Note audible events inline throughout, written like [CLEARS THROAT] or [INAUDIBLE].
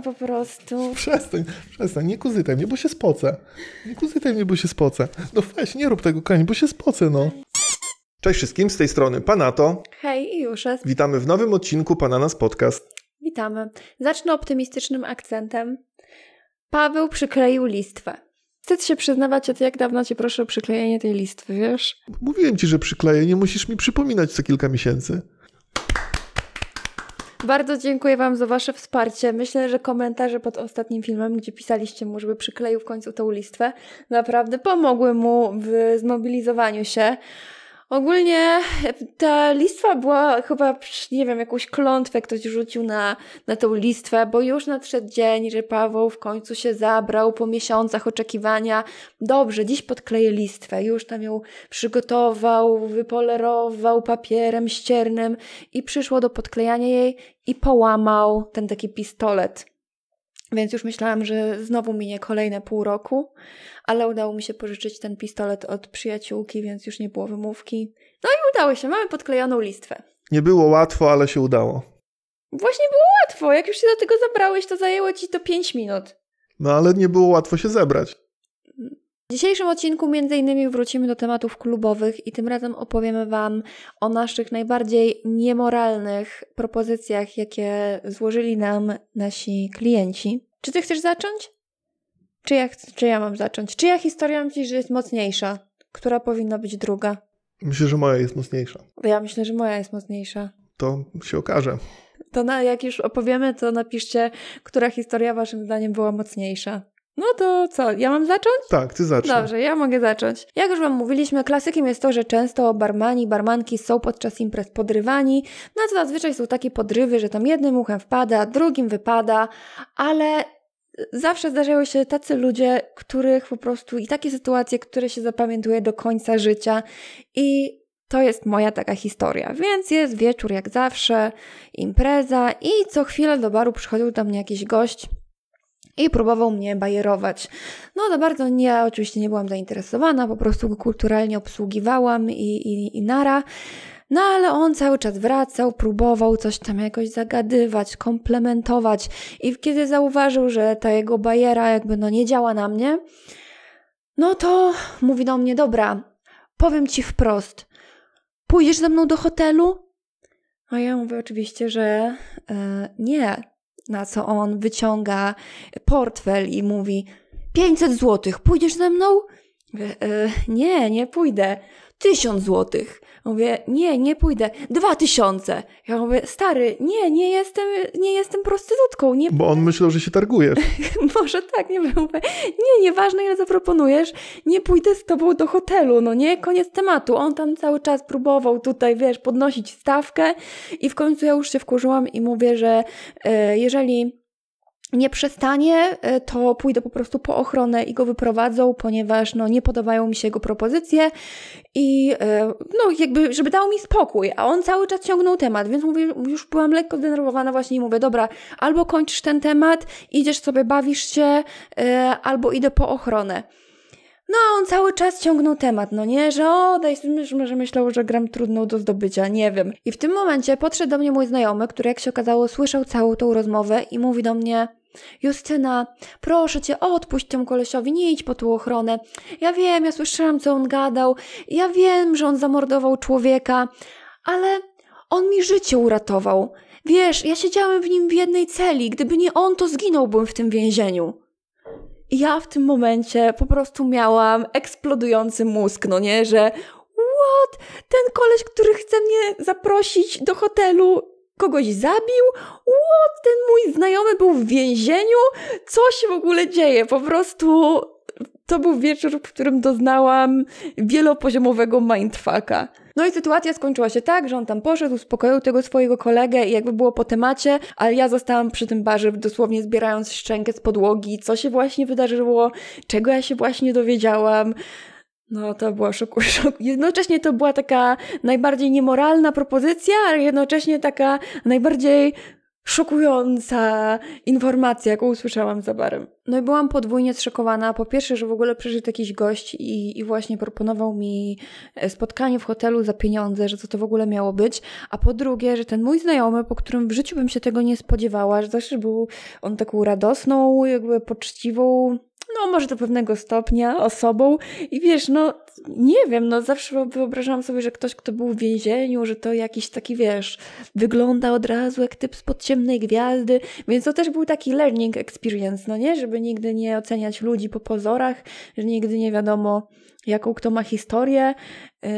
po prostu. Przestań, przestań, nie kuzytaj mnie, bo się spocę. Nie kuzytaj mnie, bo się spocę. No weź, nie rób tego, kochani, bo się spocę, no. Cześć wszystkim, z tej strony Panato. Hej Iusze. Witamy w nowym odcinku Pananas Podcast. Witamy. Zacznę optymistycznym akcentem. Paweł przykleił listwę. Wstyd się przyznawać, od jak dawno cię proszę o przyklejenie tej listwy, wiesz? Mówiłem ci, że przykleję, nie musisz mi przypominać co kilka miesięcy. Bardzo dziękuję Wam za Wasze wsparcie. Myślę, że komentarze pod ostatnim filmem, gdzie pisaliście mu, żeby przykleił w końcu tą listwę, naprawdę pomogły mu w zmobilizowaniu się. Ogólnie e, ta listwa była chyba, nie wiem, jakąś klątwę ktoś rzucił na, na tą listwę, bo już nadszedł dzień, że Paweł w końcu się zabrał po miesiącach oczekiwania. Dobrze, dziś podkleję listwę. Już tam ją przygotował, wypolerował papierem ściernym i przyszło do podklejania jej i połamał ten taki pistolet więc już myślałam, że znowu minie kolejne pół roku, ale udało mi się pożyczyć ten pistolet od przyjaciółki, więc już nie było wymówki. No i udało się, mamy podklejoną listwę. Nie było łatwo, ale się udało. Właśnie było łatwo, jak już się do tego zabrałeś, to zajęło ci to 5 minut. No ale nie było łatwo się zebrać. W dzisiejszym odcinku między innymi wrócimy do tematów klubowych i tym razem opowiemy Wam o naszych najbardziej niemoralnych propozycjach, jakie złożyli nam nasi klienci. Czy ty chcesz zacząć? Czy ja, czy ja mam zacząć? Czyja historia myślisz, że jest mocniejsza? Która powinna być druga? Myślę, że moja jest mocniejsza. Ja myślę, że moja jest mocniejsza. To się okaże. To na, jak już opowiemy, to napiszcie, która historia waszym zdaniem była mocniejsza. No to co, ja mam zacząć? Tak, ty zacznij. Dobrze, ja mogę zacząć. Jak już Wam mówiliśmy, klasykiem jest to, że często barmani, barmanki są podczas imprez podrywani. No to zazwyczaj są takie podrywy, że tam jednym uchem wpada, drugim wypada, ale zawsze zdarzają się tacy ludzie, których po prostu i takie sytuacje, które się zapamiętuje do końca życia i to jest moja taka historia. Więc jest wieczór jak zawsze, impreza i co chwilę do baru przychodził do mnie jakiś gość, i próbował mnie bajerować. No to bardzo ja oczywiście nie byłam zainteresowana, po prostu go kulturalnie obsługiwałam i, i, i nara. No ale on cały czas wracał, próbował coś tam jakoś zagadywać, komplementować i kiedy zauważył, że ta jego bajera jakby no nie działa na mnie, no to mówi do mnie, dobra, powiem Ci wprost, pójdziesz ze mną do hotelu? A ja mówię oczywiście, że e, nie, na co on wyciąga portfel i mówi: 500 złotych, pójdziesz ze mną? E, nie, nie pójdę. 1000 złotych mówię, nie, nie pójdę. Dwa tysiące. Ja mówię, stary, nie, nie jestem, nie jestem prostytutką. Nie Bo on myślał, że się targujesz. [LAUGHS] Może tak, nie wiem. Mówię, nie, nieważne ile zaproponujesz, nie pójdę z tobą do hotelu, no nie, koniec tematu. On tam cały czas próbował tutaj, wiesz, podnosić stawkę i w końcu ja już się wkurzyłam i mówię, że e, jeżeli nie przestanie, e, to pójdę po prostu po ochronę i go wyprowadzą, ponieważ no, nie podobają mi się jego propozycje i e, no, jakby, żeby dał mi spokój, a on cały czas ciągnął temat, więc mówię, już byłam lekko zdenerwowana właśnie i mówię, dobra, albo kończysz ten temat, idziesz sobie, bawisz się, e, albo idę po ochronę. No, on cały czas ciągnął temat, no nie, że o, daj, że myślał, że gram trudną do zdobycia, nie wiem. I w tym momencie podszedł do mnie mój znajomy, który jak się okazało słyszał całą tą rozmowę i mówi do mnie, Justyna, proszę cię, odpuść temu kolesiowi, nie idź po tą ochronę. Ja wiem, ja słyszałam, co on gadał, ja wiem, że on zamordował człowieka, ale on mi życie uratował. Wiesz, ja siedziałem w nim w jednej celi, gdyby nie on, to zginąłbym w tym więzieniu ja w tym momencie po prostu miałam eksplodujący mózg, no nie, że what? Ten koleś, który chce mnie zaprosić do hotelu, kogoś zabił? What? Ten mój znajomy był w więzieniu? Co się w ogóle dzieje? Po prostu to był wieczór, w którym doznałam wielopoziomowego mindfucka. No i sytuacja skończyła się tak, że on tam poszedł, uspokoił tego swojego kolegę i jakby było po temacie, ale ja zostałam przy tym barze dosłownie zbierając szczękę z podłogi, co się właśnie wydarzyło, czego ja się właśnie dowiedziałam. No, to była szoku, [LAUGHS] szok. Jednocześnie to była taka najbardziej niemoralna propozycja, ale jednocześnie taka najbardziej szokująca informacja, jaką usłyszałam za barem. No i byłam podwójnie zszokowana. Po pierwsze, że w ogóle przyszedł jakiś gość i, i właśnie proponował mi e, spotkanie w hotelu za pieniądze, że co to w ogóle miało być. A po drugie, że ten mój znajomy, po którym w życiu bym się tego nie spodziewała, że zawsze był on taką radosną, jakby poczciwą no może do pewnego stopnia osobą i wiesz, no nie wiem, no zawsze wyobrażałam sobie, że ktoś, kto był w więzieniu, że to jakiś taki, wiesz, wygląda od razu jak typ spod ciemnej gwiazdy, więc to też był taki learning experience, no nie? Żeby nigdy nie oceniać ludzi po pozorach, że nigdy nie wiadomo, jaką kto ma historię, yy,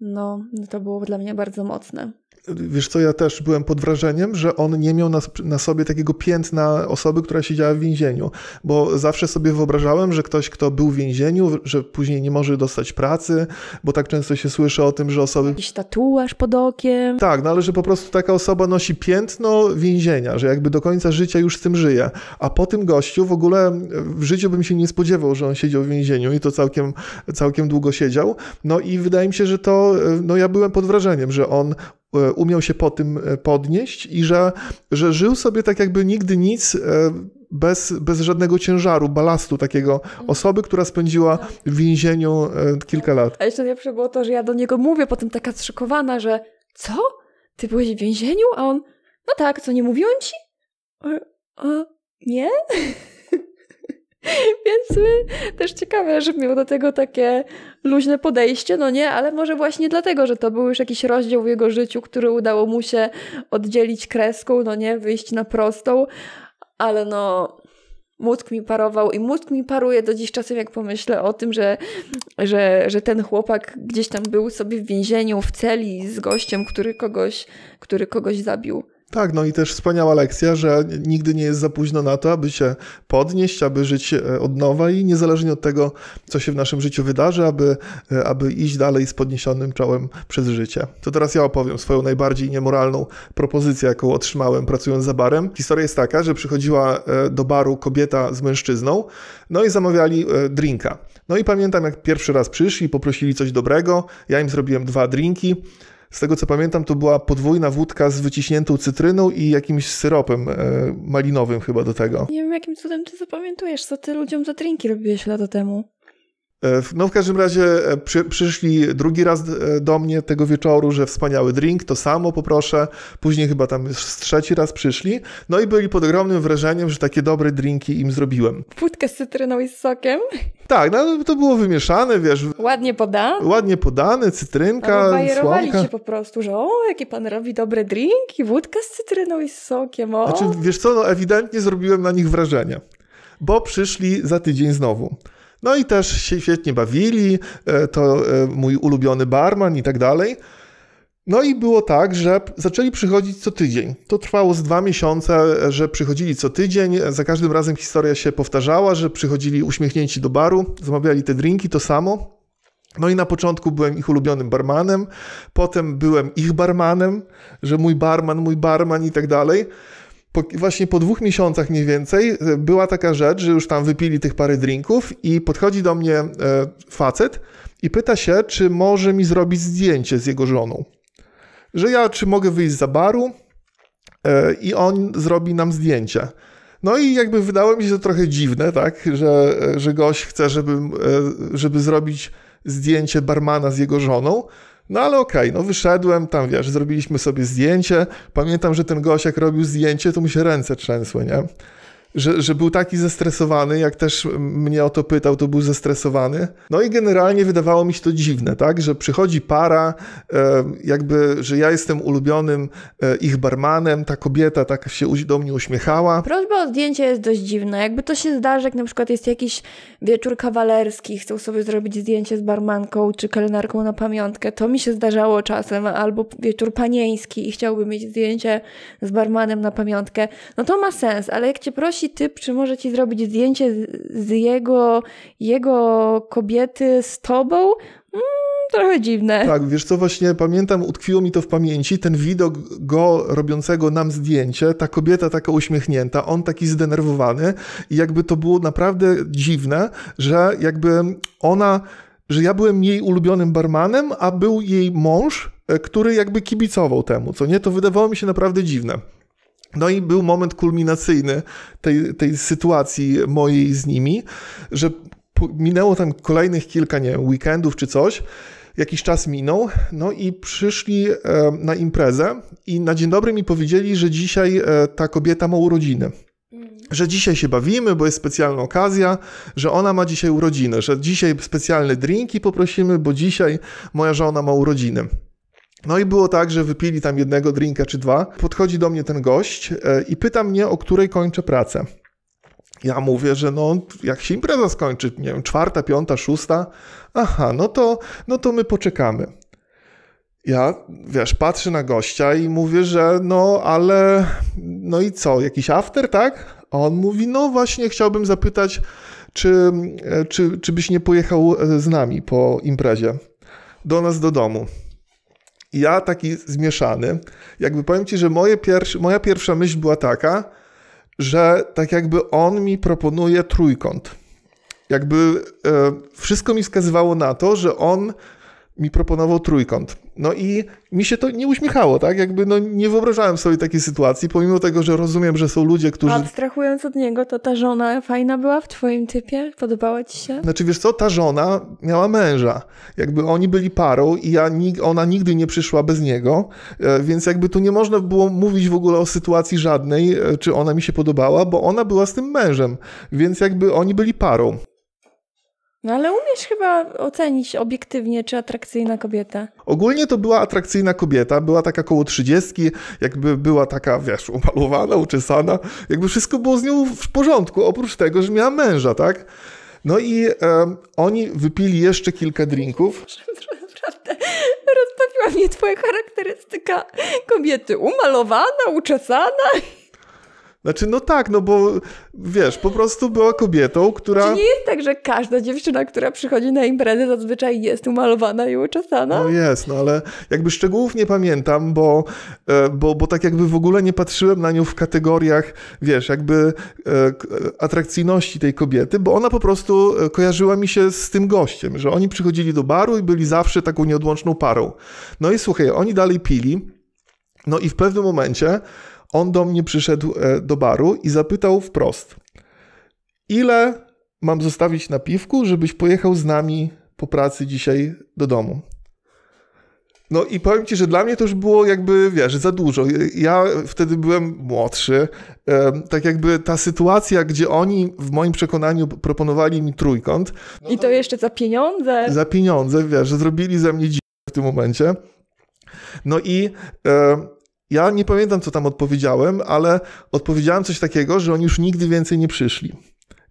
no to było dla mnie bardzo mocne wiesz co, ja też byłem pod wrażeniem, że on nie miał na, na, sobie takiego piętna osoby, która siedziała w więzieniu, bo zawsze sobie wyobrażałem, że ktoś, kto był w więzieniu, że później nie może dostać pracy, bo tak często się słyszy o tym, że osoby... Jakiś tatuaż pod okiem. Tak, no ale że po prostu taka osoba nosi piętno więzienia, że jakby do końca życia już z tym żyje, a po tym gościu w ogóle e, w życiu bym się nie spodziewał, że on siedział w więzieniu i to całkiem, całkiem długo siedział, no i wydaje mi się, że to, e, no ja byłem pod wrażeniem, że on E, umiał się po tym e, podnieść i że, że żył sobie tak jakby nigdy nic e, bez, bez żadnego ciężaru, balastu takiego mhm. osoby, która spędziła tak. w więzieniu kilka lat. A jeszcze najlepsze było to, że ja do niego mówię, potem taka zszokowana, że co? Ty byłeś w więzieniu? A on, no tak, co nie mówiłem ci? A, a nie? [LAUGHS] Więc też ciekawe, że miał do tego takie luźne podejście, no nie, ale może właśnie dlatego, że to był już jakiś rozdział w jego życiu, który udało mu się oddzielić kreską, no nie, wyjść na prostą, ale no mózg mi parował i mózg mi paruje do dziś czasem, jak pomyślę o tym, że, że, że ten chłopak gdzieś tam był sobie w więzieniu, w celi z gościem, który kogoś, który kogoś zabił. Tak, no i też wspaniała lekcja, że nigdy nie jest za późno na to, aby się podnieść, aby żyć e, od nowa i niezależnie od tego, co się w naszym życiu wydarzy, aby, e, aby iść dalej z podniesionym czołem przez życie. To teraz ja opowiem swoją najbardziej niemoralną propozycję, jaką otrzymałem pracując za barem. Historia jest taka, że przychodziła e, do baru kobieta z mężczyzną, no i zamawiali drinka. No i pamiętam, jak pierwszy raz przyszli, poprosili coś dobrego, ja im zrobiłem dwa drinki. Z tego co pamiętam, to była podwójna wódka z wyciśniętą cytryną i jakimś syropem e, malinowym chyba do tego. Nie wiem, jakim cudem ty zapamiętujesz, co ty ludziom za drinki robiłeś lata temu. E, no w każdym razie e, przy, przyszli drugi raz e, do mnie tego wieczoru, że wspaniały drink, to samo poproszę. Później chyba tam już trzeci raz przyszli. No i byli pod ogromnym wrażeniem, że takie dobre drinki im zrobiłem. Płytkę z cytryną i z sokiem? Tak, no to było wymieszane, wiesz. Ładnie podane? Ładnie podane, cytrynka, A słomka. się po prostu, że o, jaki pan robi dobre drinki, wódka z cytryną i z sokiem, o. Znaczy, wiesz co, no ewidentnie zrobiłem na nich wrażenie. Bo przyszli za tydzień znowu. No i też się świetnie bawili, e, to e, mój ulubiony barman i tak dalej. No i było tak, że zaczęli przychodzić co tydzień. To trwało z dwa miesiące, e, że przychodzili co tydzień. Za każdym razem historia się powtarzała, że przychodzili uśmiechnięci do baru, zamawiali te drinki, to samo. No i na początku byłem ich ulubionym barmanem, potem byłem ich barmanem, że mój barman, mój barman i tak dalej po, właśnie po dwóch miesiącach mniej więcej e, była taka rzecz, że już tam wypili tych parę drinków i podchodzi do mnie e, facet i pyta się, czy może mi zrobić zdjęcie z jego żoną. Że ja, czy mogę wyjść za baru e, i on zrobi nam zdjęcie. No i jakby wydało mi się to trochę dziwne, tak, że, że gość chce, żeby, żeby zrobić zdjęcie barmana z jego żoną, no ale okej, okay, no wyszedłem tam, wiesz, zrobiliśmy sobie zdjęcie. Pamiętam, że ten gość jak robił zdjęcie, to mu się ręce trzęsły, nie? że, że był taki zestresowany, jak też mnie o to pytał, to był zestresowany. No i generalnie wydawało mi się to dziwne, tak, że przychodzi para, e, jakby, że ja jestem ulubionym e, ich barmanem, ta kobieta tak się do mnie uśmiechała. Prośba o zdjęcie jest dość dziwna. Jakby to się zdarzy, jak na przykład jest jakiś wieczór kawalerski, chcą sobie zrobić zdjęcie z barmanką czy kelnerką na pamiątkę, to mi się zdarzało czasem, albo wieczór panieński i chciałby mieć zdjęcie z barmanem na pamiątkę, no to ma sens, ale jak cię prosi prosi typ, czy może ci zrobić zdjęcie z jego, jego kobiety z tobą. Mm, trochę dziwne. Tak, wiesz co, właśnie pamiętam, utkwiło mi to w pamięci, ten widok go robiącego nam zdjęcie, ta kobieta taka uśmiechnięta, on taki zdenerwowany i jakby to było naprawdę dziwne, że jakby ona, że ja byłem jej ulubionym barmanem, a był jej mąż, e, który jakby kibicował temu, co nie? To wydawało mi się naprawdę dziwne. No i był moment kulminacyjny tej, tej sytuacji mojej z nimi, że minęło tam kolejnych kilka, nie wiem, weekendów czy coś. Jakiś czas minął, no i przyszli e, na imprezę i na dzień dobry mi powiedzieli, że dzisiaj e, ta kobieta ma urodziny mm. że dzisiaj się bawimy, bo jest specjalna okazja, że ona ma dzisiaj urodziny, że dzisiaj specjalne drinki poprosimy, bo dzisiaj moja żona ma urodziny. No i było tak, że wypili tam jednego drinka czy dwa. Podchodzi do mnie ten gość e, i pyta mnie, o której kończę pracę. Ja mówię, że no, jak się impreza skończy, nie wiem, czwarta, piąta, szósta, aha, no to, no to my poczekamy. Ja, wiesz, patrzę na gościa i mówię, że no, ale, no i co, jakiś after, tak? A on mówi, no właśnie, chciałbym zapytać, czy, e, czy, czy byś nie pojechał e, z nami po imprezie do nas do domu. I ja taki zmieszany, jakby powiem ci, że pierwsze, moja pierwsza myśl była taka, że tak jakby on mi proponuje trójkąt. Jakby e, wszystko mi wskazywało na to, że on mi proponował trójkąt. No i mi się to nie uśmiechało, tak? Jakby no, nie wyobrażałem sobie takiej sytuacji, pomimo tego, że rozumiem, że są ludzie, którzy... Abstrahując od niego, to ta żona fajna była w twoim typie? Podobała ci się? Znaczy wiesz co, ta żona miała męża. Jakby oni byli parą i ja, ona nigdy nie przyszła bez niego, e, więc jakby tu nie można było mówić w ogóle o sytuacji żadnej, e, czy ona mi się podobała, bo ona była z tym mężem, więc jakby oni byli parą. No ale umiesz chyba ocenić obiektywnie, czy atrakcyjna kobieta. Ogólnie to była atrakcyjna kobieta, była taka około trzydziestki, jakby była taka, wiesz, umalowana, uczesana, jakby wszystko było z nią w porządku, oprócz tego, że miała męża, tak? No i e, oni wypili jeszcze kilka drinków. [LAUGHS] Naprawdę, roztopiła mnie twoja charakterystyka kobiety umalowana, uczesana znaczy, no tak, no bo wiesz, po prostu była kobietą, która. Czy nie jest tak, że każda dziewczyna, która przychodzi na imprezę, zazwyczaj jest umalowana i uczesana? No jest, no ale jakby szczegółów nie pamiętam, bo, e, bo, bo tak jakby w ogóle nie patrzyłem na nią w kategoriach, wiesz, jakby e, e, atrakcyjności tej kobiety, bo ona po prostu kojarzyła mi się z tym gościem, że oni przychodzili do baru i byli zawsze taką nieodłączną parą. No i słuchaj, oni dalej pili. No i w pewnym momencie on do mnie przyszedł e, do baru i zapytał wprost, ile mam zostawić na piwku, żebyś pojechał z nami po pracy dzisiaj do domu. No i powiem ci, że dla mnie to już było jakby, wiesz, za dużo. Ja wtedy byłem młodszy. Tak jakby ta sytuacja, gdzie oni w moim przekonaniu proponowali mi trójkąt. No I to, jeszcze za pieniądze. Za pieniądze, wiesz, zrobili ze mnie dziwne w tym momencie. No i e, ja nie pamiętam, co tam odpowiedziałem, ale odpowiedziałem coś takiego, że oni już nigdy więcej nie przyszli.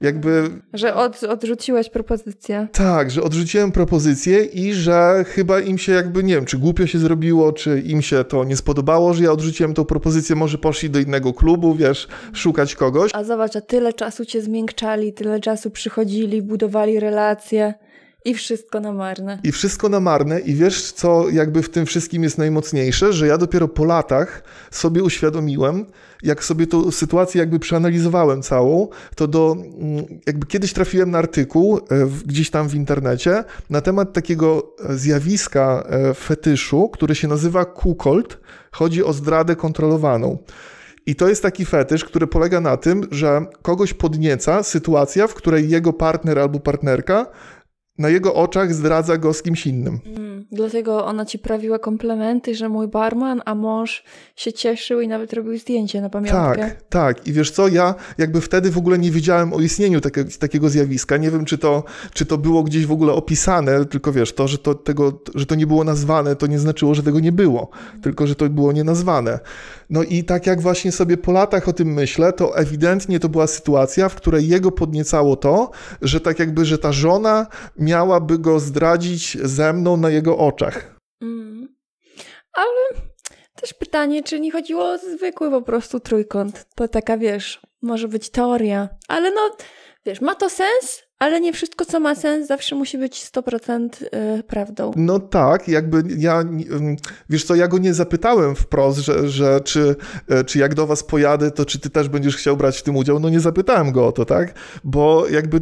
Jakby. Że od, odrzuciłeś propozycję. Tak, że odrzuciłem propozycję i że chyba im się jakby, nie wiem, czy głupio się zrobiło, czy im się to nie spodobało, że ja odrzuciłem tą propozycję, może poszli do innego klubu, wiesz, szukać kogoś. A zobacz, a tyle czasu cię zmiękczali, tyle czasu przychodzili, budowali relacje. I wszystko na marne. I wszystko na marne. I wiesz, co jakby w tym wszystkim jest najmocniejsze? Że ja dopiero po latach sobie uświadomiłem, jak sobie tą sytuację jakby przeanalizowałem całą, to do, mm, jakby kiedyś trafiłem na artykuł e, gdzieś tam w internecie na temat takiego e, zjawiska e, fetyszu, który się nazywa kukolt. Chodzi o zdradę kontrolowaną. I to jest taki fetysz, który polega na tym, że kogoś podnieca sytuacja, w której jego partner albo partnerka na jego oczach zdradza go z kimś innym. Mm, dlatego ona ci prawiła komplementy, że mój barman, a mąż się cieszył i nawet robił zdjęcie na pamiątkę. Tak, tak. I wiesz co, ja jakby wtedy w ogóle nie wiedziałem o istnieniu takiego zjawiska. Nie wiem, czy to, czy to było gdzieś w ogóle opisane, tylko wiesz, to, że to, tego, że to nie było nazwane, to nie znaczyło, że tego nie było, mm. tylko, że to było nienazwane. No i tak jak właśnie sobie po latach o tym myślę, to ewidentnie to była sytuacja, w której jego podniecało to, że tak jakby, że ta żona miałaby go zdradzić ze mną na jego oczach. Mm. Ale też pytanie, czy nie chodziło o zwykły po prostu trójkąt. To taka, wiesz, może być teoria, ale no, wiesz, ma to sens, ale nie wszystko, co ma sens, zawsze musi być 100% y, prawdą. No tak, jakby ja, wiesz co, ja go nie zapytałem wprost, że, że czy, e, czy jak do was pojadę, to czy ty też będziesz chciał brać w tym udział? No nie zapytałem go o to, tak? Bo jakby,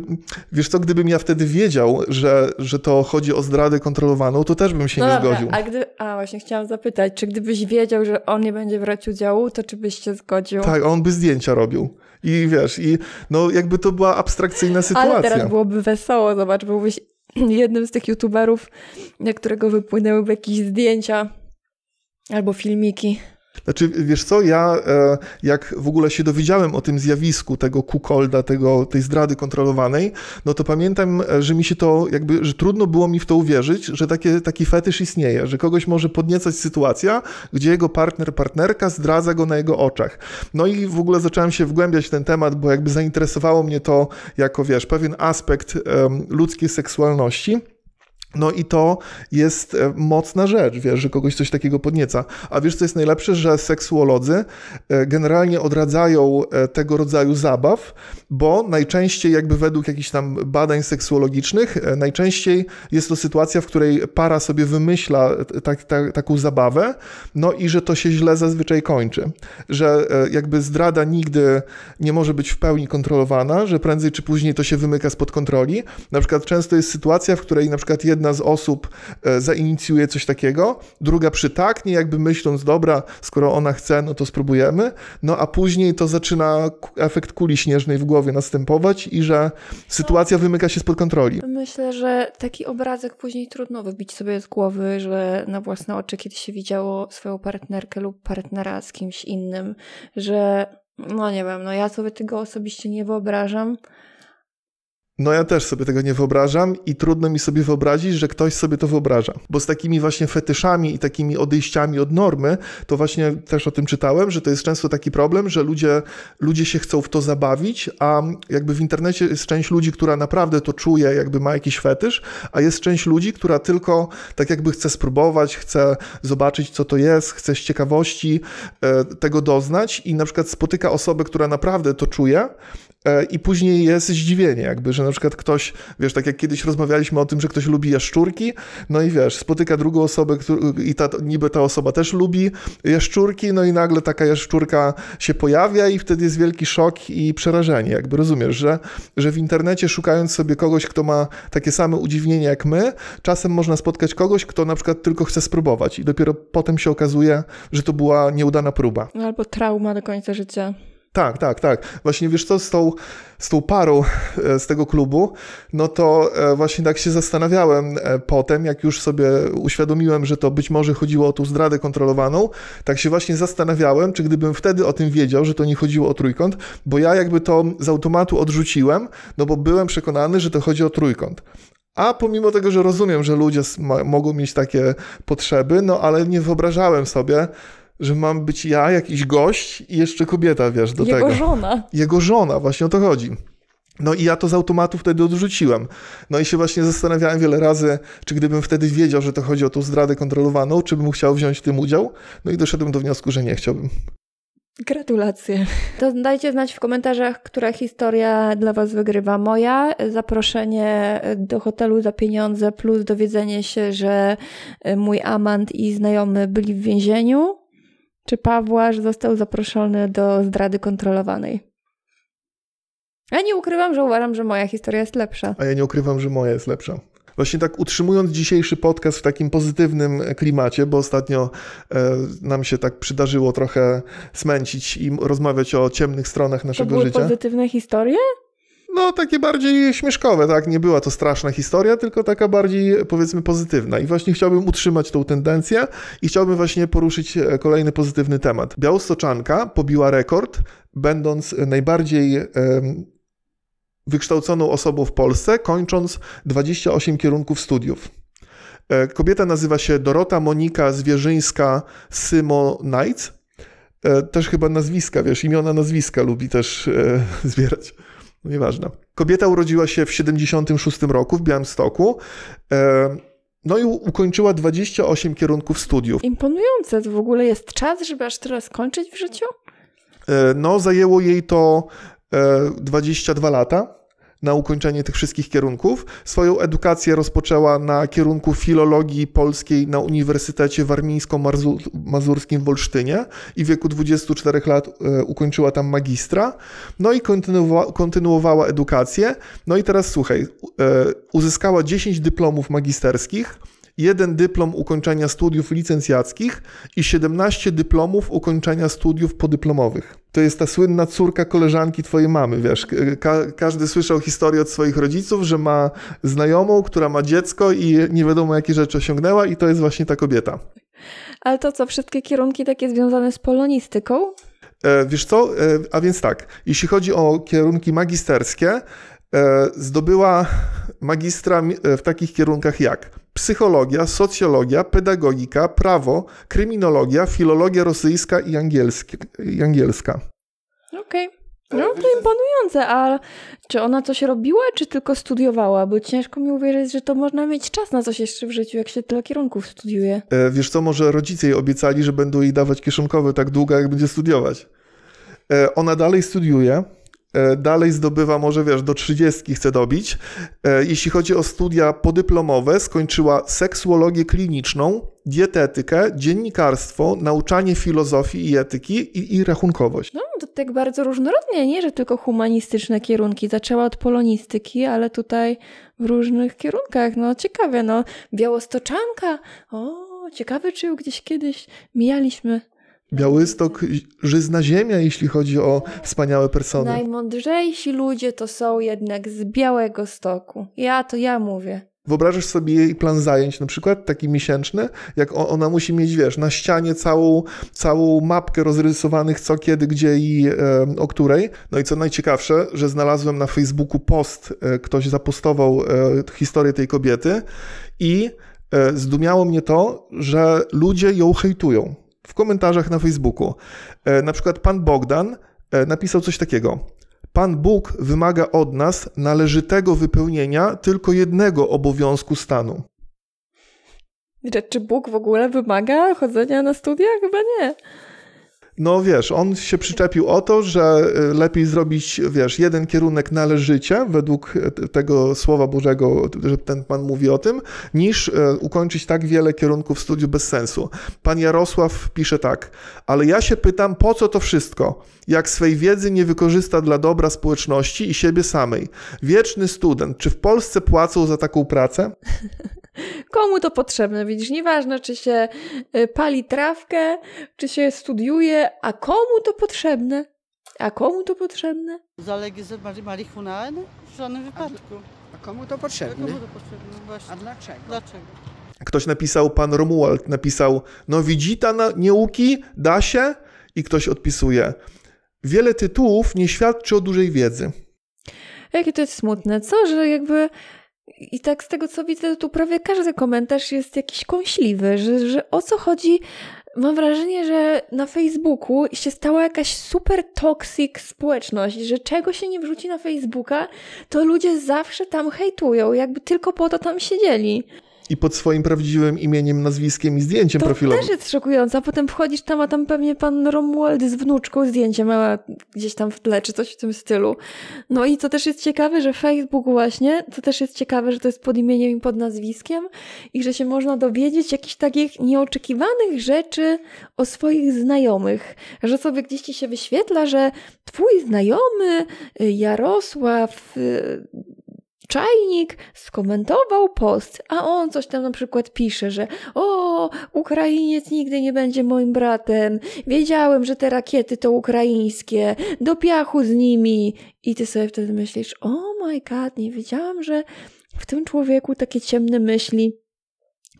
wiesz co, gdybym ja wtedy wiedział, że, że to chodzi o zdradę kontrolowaną, to też bym się no nie dobra, zgodził. A, gdy, a właśnie chciałam zapytać, czy gdybyś wiedział, że on nie będzie brać udziału, to czy byś się zgodził? Tak, on by zdjęcia robił. I wiesz, i no jakby to była abstrakcyjna sytuacja. Ale teraz tak byłoby wesoło, zobacz, byłbyś [CLEARS THROAT] jednym z tych youtuberów, na którego wypłynęłyby jakieś zdjęcia albo filmiki. Znaczy, wiesz co, ja e, jak w ogóle się dowiedziałem o tym zjawisku tego kukolda, tego, tej zdrady kontrolowanej, no to pamiętam, e, że mi się to jakby, że trudno było mi w to uwierzyć, że takie, taki fetysz istnieje, że kogoś może podniecać sytuacja, gdzie jego partner, partnerka zdradza go na jego oczach. No i w ogóle zacząłem się wgłębiać w ten temat, bo jakby zainteresowało mnie to jako, wiesz, pewien aspekt um, ludzkiej seksualności. No i to jest e, mocna rzecz, wiesz, że kogoś coś takiego podnieca. A wiesz, co jest najlepsze, że seksuolodzy e, generalnie odradzają e, tego rodzaju zabaw, bo najczęściej jakby według jakichś tam badań seksuologicznych, najczęściej jest to sytuacja, w której para sobie wymyśla tak, tak, taką zabawę, no i że to się źle zazwyczaj kończy. Że jakby zdrada nigdy nie może być w pełni kontrolowana, że prędzej czy później to się wymyka spod kontroli. Na przykład często jest sytuacja, w której na przykład jedna jedna z osób e, zainicjuje coś takiego, druga przytaknie, jakby myśląc, dobra, skoro ona chce, no to spróbujemy, no a później to zaczyna efekt kuli śnieżnej w głowie następować i że sytuacja wymyka się spod kontroli. Myślę, że taki obrazek później trudno wybić sobie z głowy, że na własne oczy kiedyś się widziało swoją partnerkę lub partnera z kimś innym, że no nie wiem, no ja sobie tego osobiście nie wyobrażam, no ja też sobie tego nie wyobrażam i trudno mi sobie wyobrazić, że ktoś sobie to wyobraża. Bo z takimi właśnie fetyszami i takimi odejściami od normy, to właśnie też o tym czytałem, że to jest często taki problem, że ludzie, ludzie się chcą w to zabawić, a jakby w internecie jest część ludzi, która naprawdę to czuje, jakby ma jakiś fetysz, a jest część ludzi, która tylko tak jakby chce spróbować, chce zobaczyć co to jest, chce z ciekawości e, tego doznać i na przykład spotyka osobę, która naprawdę to czuje, E, i później jest zdziwienie, jakby, że na przykład ktoś, wiesz, tak jak kiedyś rozmawialiśmy o tym, że ktoś lubi jaszczurki, no i wiesz, spotyka drugą osobę który, i ta, niby ta osoba też lubi jaszczurki, no i nagle taka jaszczurka się pojawia i wtedy jest wielki szok i przerażenie, jakby rozumiesz, że, że w internecie szukając sobie kogoś, kto ma takie same udziwnienie jak my, czasem można spotkać kogoś, kto na przykład tylko chce spróbować i dopiero potem się okazuje, że to była nieudana próba. Albo trauma do końca życia. Tak, tak, tak. Właśnie wiesz co, z tą, z tą parą e, z tego klubu, no to e, właśnie tak się zastanawiałem e, potem, jak już sobie uświadomiłem, że to być może chodziło o tą zdradę kontrolowaną, tak się właśnie zastanawiałem, czy gdybym wtedy o tym wiedział, że to nie chodziło o trójkąt, bo ja jakby to z automatu odrzuciłem, no bo byłem przekonany, że to chodzi o trójkąt. A pomimo tego, że rozumiem, że ludzie mogą mieć takie potrzeby, no ale nie wyobrażałem sobie, że mam być ja, jakiś gość i jeszcze kobieta, wiesz, do Jego tego. Jego żona. Jego żona, właśnie o to chodzi. No i ja to z automatu wtedy odrzuciłem. No i się właśnie zastanawiałem wiele razy, czy gdybym wtedy wiedział, że to chodzi o tą zdradę kontrolowaną, czy bym chciał wziąć w tym udział. No i doszedłem do wniosku, że nie chciałbym. Gratulacje. To dajcie znać w komentarzach, która historia dla Was wygrywa. Moja zaproszenie do hotelu za pieniądze, plus dowiedzenie się, że e, mój amant i znajomy byli w więzieniu, czy Pawłaż został zaproszony do zdrady kontrolowanej. Ja nie ukrywam, że uważam, że moja historia jest lepsza. A ja nie ukrywam, że moja jest lepsza. Właśnie tak utrzymując dzisiejszy podcast w takim pozytywnym e, klimacie, bo ostatnio e, nam się tak przydarzyło trochę smęcić i rozmawiać o ciemnych stronach naszego to były życia. pozytywne historie? no takie bardziej śmieszkowe, tak? Nie była to straszna historia, tylko taka bardziej powiedzmy pozytywna. I właśnie chciałbym utrzymać tą tendencję i chciałbym właśnie poruszyć e, kolejny pozytywny temat. Białostoczanka pobiła rekord, będąc najbardziej um, wykształconą osobą w Polsce, kończąc 28 kierunków studiów. E, kobieta nazywa się Dorota Monika Zwierzyńska Symo e, Też chyba nazwiska, wiesz, imiona, nazwiska lubi też e, [LAUGHS] zbierać no nieważne. Kobieta urodziła się w 76 roku w Białymstoku. E, no i ukończyła 28 kierunków studiów. Imponujące to w ogóle jest czas, żeby aż tyle skończyć w życiu? E, no, zajęło jej to 22 e, lata na ukończenie tych wszystkich kierunków. Swoją edukację rozpoczęła na kierunku filologii polskiej na Uniwersytecie Warmińsko-Mazurskim w Olsztynie i w wieku 24 lat e, ukończyła tam magistra. No i kontynuowa kontynuowała edukację. No i teraz słuchaj, e, uzyskała 10 dyplomów magisterskich, jeden dyplom ukończenia studiów licencjackich i 17 dyplomów ukończenia studiów podyplomowych. To jest ta słynna córka koleżanki twojej mamy, wiesz. Ka każdy słyszał historię od swoich rodziców, że ma znajomą, która ma dziecko i nie wiadomo jakie rzeczy osiągnęła i to jest właśnie ta kobieta. Ale to co, wszystkie kierunki takie związane z polonistyką? E, wiesz co, e, a więc tak, jeśli chodzi o kierunki magisterskie, e, zdobyła magistra e, w takich kierunkach jak psychologia, socjologia, pedagogika, prawo, kryminologia, filologia rosyjska i, i angielska. Okej. Okay. No to imponujące, ale czy ona coś robiła, czy tylko studiowała? Bo ciężko mi uwierzyć, że to można mieć czas na coś jeszcze w życiu, jak się tyle kierunków studiuje. E, wiesz co, może rodzice jej obiecali, że będą jej dawać kieszonkowe tak długo, jak będzie studiować. E, ona dalej studiuje, E, dalej zdobywa może, wiesz, do 30 chce dobić. E, jeśli chodzi o studia podyplomowe, skończyła seksuologię kliniczną, dietetykę, dziennikarstwo, nauczanie filozofii i etyki i, i rachunkowość. No, to tak bardzo różnorodnie, nie, że tylko humanistyczne kierunki. Zaczęła od polonistyki, ale tutaj w różnych kierunkach. No, ciekawe, no. Białostoczanka, o, ciekawe, czy ją gdzieś kiedyś mijaliśmy Białystok, żyzna ziemia, jeśli chodzi o wspaniałe persony. Najmądrzejsi ludzie to są jednak z Białego Stoku. Ja to ja mówię. Wyobrażasz sobie jej plan zajęć, na przykład taki miesięczny, jak ona musi mieć, wiesz, na ścianie całą, całą mapkę rozrysowanych co, kiedy, gdzie i e, o której. No i co najciekawsze, że znalazłem na Facebooku post, e, ktoś zapostował e, historię tej kobiety i e, zdumiało mnie to, że ludzie ją hejtują w komentarzach na Facebooku. E, na przykład pan Bogdan e, napisał coś takiego. Pan Bóg wymaga od nas należytego wypełnienia tylko jednego obowiązku stanu. Czy Bóg w ogóle wymaga chodzenia na studia? Chyba nie. No wiesz, on się przyczepił o to, że y, lepiej zrobić, wiesz, jeden kierunek należycie, według e, tego Słowa Bożego, że ten Pan mówi o tym, niż e, ukończyć tak wiele kierunków studiów bez sensu. Pan Jarosław pisze tak, ale ja się pytam, po co to wszystko, jak swej wiedzy nie wykorzysta dla dobra społeczności i siebie samej? Wieczny student, czy w Polsce płacą za taką pracę? [LAUGHS] Komu to potrzebne? Widzisz, nieważne, czy się y, pali trawkę, czy się studiuje, a komu to potrzebne? A komu to potrzebne? Zalegalizować marihuanę? W żadnym wypadku. A, komu to potrzebne? A komu to potrzebne? No właśnie. A dlaczego? Dlaczego? Ktoś napisał, pan Romuald napisał, no widzita na nieuki, da się? I ktoś odpisuje, wiele tytułów nie świadczy o dużej wiedzy. Jakie to jest smutne, co? Że jakby i tak z tego co widzę, tu prawie każdy komentarz jest jakiś kąśliwy, że, że o co chodzi. Mam wrażenie, że na Facebooku się stała jakaś super toxic społeczność, że czego się nie wrzuci na Facebooka, to ludzie zawsze tam hejtują, jakby tylko po to tam siedzieli i pod swoim prawdziwym imieniem, nazwiskiem i zdjęciem to profilowym. To też jest szokujące, a potem wchodzisz tam, a tam pewnie pan Romuald z wnuczką zdjęcie ma gdzieś tam w tle, czy coś w tym stylu. No i co też jest ciekawe, że Facebook właśnie, to też jest ciekawe, że to jest pod imieniem i pod nazwiskiem i że się można dowiedzieć jakichś takich nieoczekiwanych rzeczy o swoich znajomych, że sobie gdzieś ci się wyświetla, że twój znajomy y, Jarosław y, czajnik skomentował post, a on coś tam na przykład pisze, że o, Ukrainiec nigdy nie będzie moim bratem, wiedziałem, że te rakiety to ukraińskie, do piachu z nimi. I ty sobie wtedy myślisz, o oh my god, nie wiedziałam, że w tym człowieku takie ciemne myśli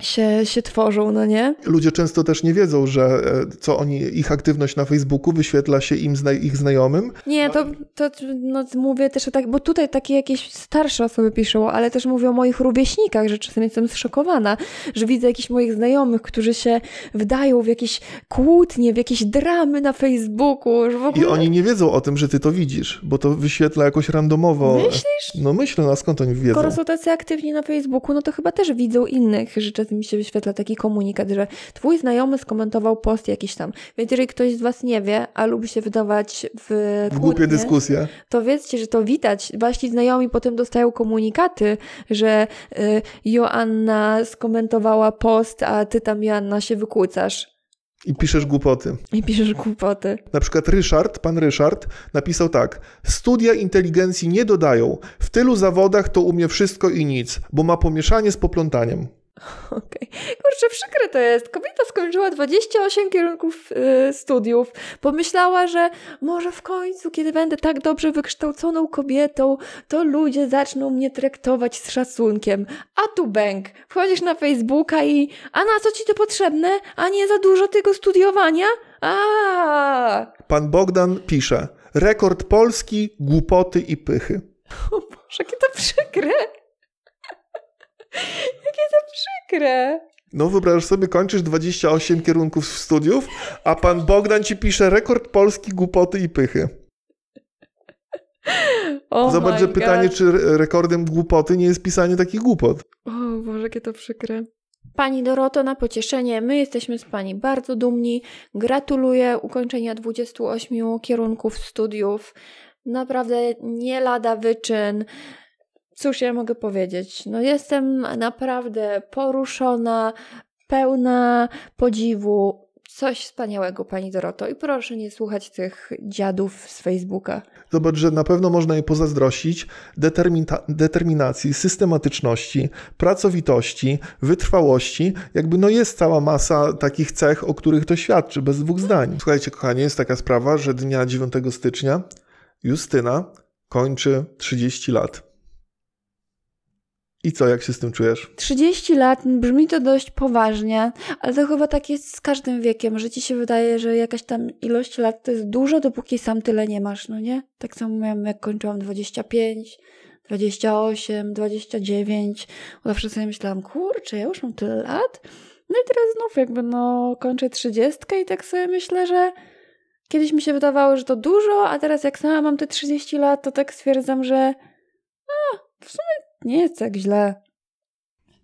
się, się tworzą, no nie? Ludzie często też nie wiedzą, że e, co oni, ich aktywność na Facebooku wyświetla się im, zna, ich znajomym. Nie, to, to no, mówię też o tak, bo tutaj takie jakieś starsze osoby piszą, ale też mówię o moich rówieśnikach, że czasem jestem zszokowana, że widzę jakichś moich znajomych, którzy się wdają w jakieś kłótnie, w jakieś dramy na Facebooku. Że w ogóle... I oni nie wiedzą o tym, że ty to widzisz, bo to wyświetla jakoś randomowo. Myślisz? No myślę, na no skąd oni wiedzą. Skoro są tacy aktywni na Facebooku, no to chyba też widzą innych, że teraz mi się wyświetla taki komunikat, że twój znajomy skomentował post jakiś tam. Więc jeżeli ktoś z was nie wie, a lubi się wydawać w, w głupie dyskusje, to wiedzcie, że to widać. Wasi znajomi potem dostają komunikaty, że y, Joanna skomentowała post, a ty tam Joanna się wykłócasz. I piszesz głupoty. I piszesz głupoty. Na przykład Ryszard, pan Ryszard, napisał tak. Studia inteligencji nie dodają. W tylu zawodach to umie wszystko i nic, bo ma pomieszanie z poplątaniem. [LAUGHS] Okej. Okay. Kurczę, przykre to jest. Kobieta skończyła 28 kierunków yy, studiów. Pomyślała, że może w końcu, kiedy będę tak dobrze wykształconą kobietą, to ludzie zaczną mnie traktować z szacunkiem. A tu bęk. Wchodzisz na Facebooka i a na co ci to potrzebne? A nie za dużo tego studiowania? A. Pan Bogdan pisze. Rekord Polski, głupoty i pychy. [LAUGHS] O Boże, jakie to przykre. [LAUGHS] Jakie to przykre. No wyobraź sobie, kończysz 28 kierunków studiów, a pan Bogdan ci pisze rekord polski głupoty i pychy. [LAUGHS] Oh Zobacz, że pytanie, czy rekordem głupoty nie jest pisanie takich głupot. O Boże, jakie to przykre. Pani Doroto, na pocieszenie, my jesteśmy z Pani bardzo dumni. Gratuluję ukończenia 28 kierunków studiów. Naprawdę nie lada wyczyn cóż ja mogę powiedzieć? No jestem naprawdę poruszona, pełna podziwu. Coś wspaniałego, pani Doroto. I proszę nie słuchać tych dziadów z Facebooka. Zobacz, że na pewno można je pozazdrościć determinacji, systematyczności, pracowitości, wytrwałości. Jakby no jest cała masa takich cech, o których to świadczy, bez dwóch mm. zdań. Słuchajcie, kochanie, jest taka sprawa, że dnia 9 stycznia Justyna kończy 30 lat. I co, jak się z tym czujesz? 30 lat brzmi to dość poważnie, ale to chyba tak jest z każdym wiekiem, że ci się wydaje, że jakaś tam ilość lat to jest dużo, dopóki sam tyle nie masz, no nie? Tak samo miałam, jak kończyłam 25, 28, 29. Zawsze sobie myślałam, kurczę, ja już mam tyle lat. No i teraz znów jakby no kończę 30 i tak sobie myślę, że kiedyś mi się wydawało, że to dużo, a teraz jak sama mam te 30 lat, to tak stwierdzam, że a, w sumie nie jest tak źle.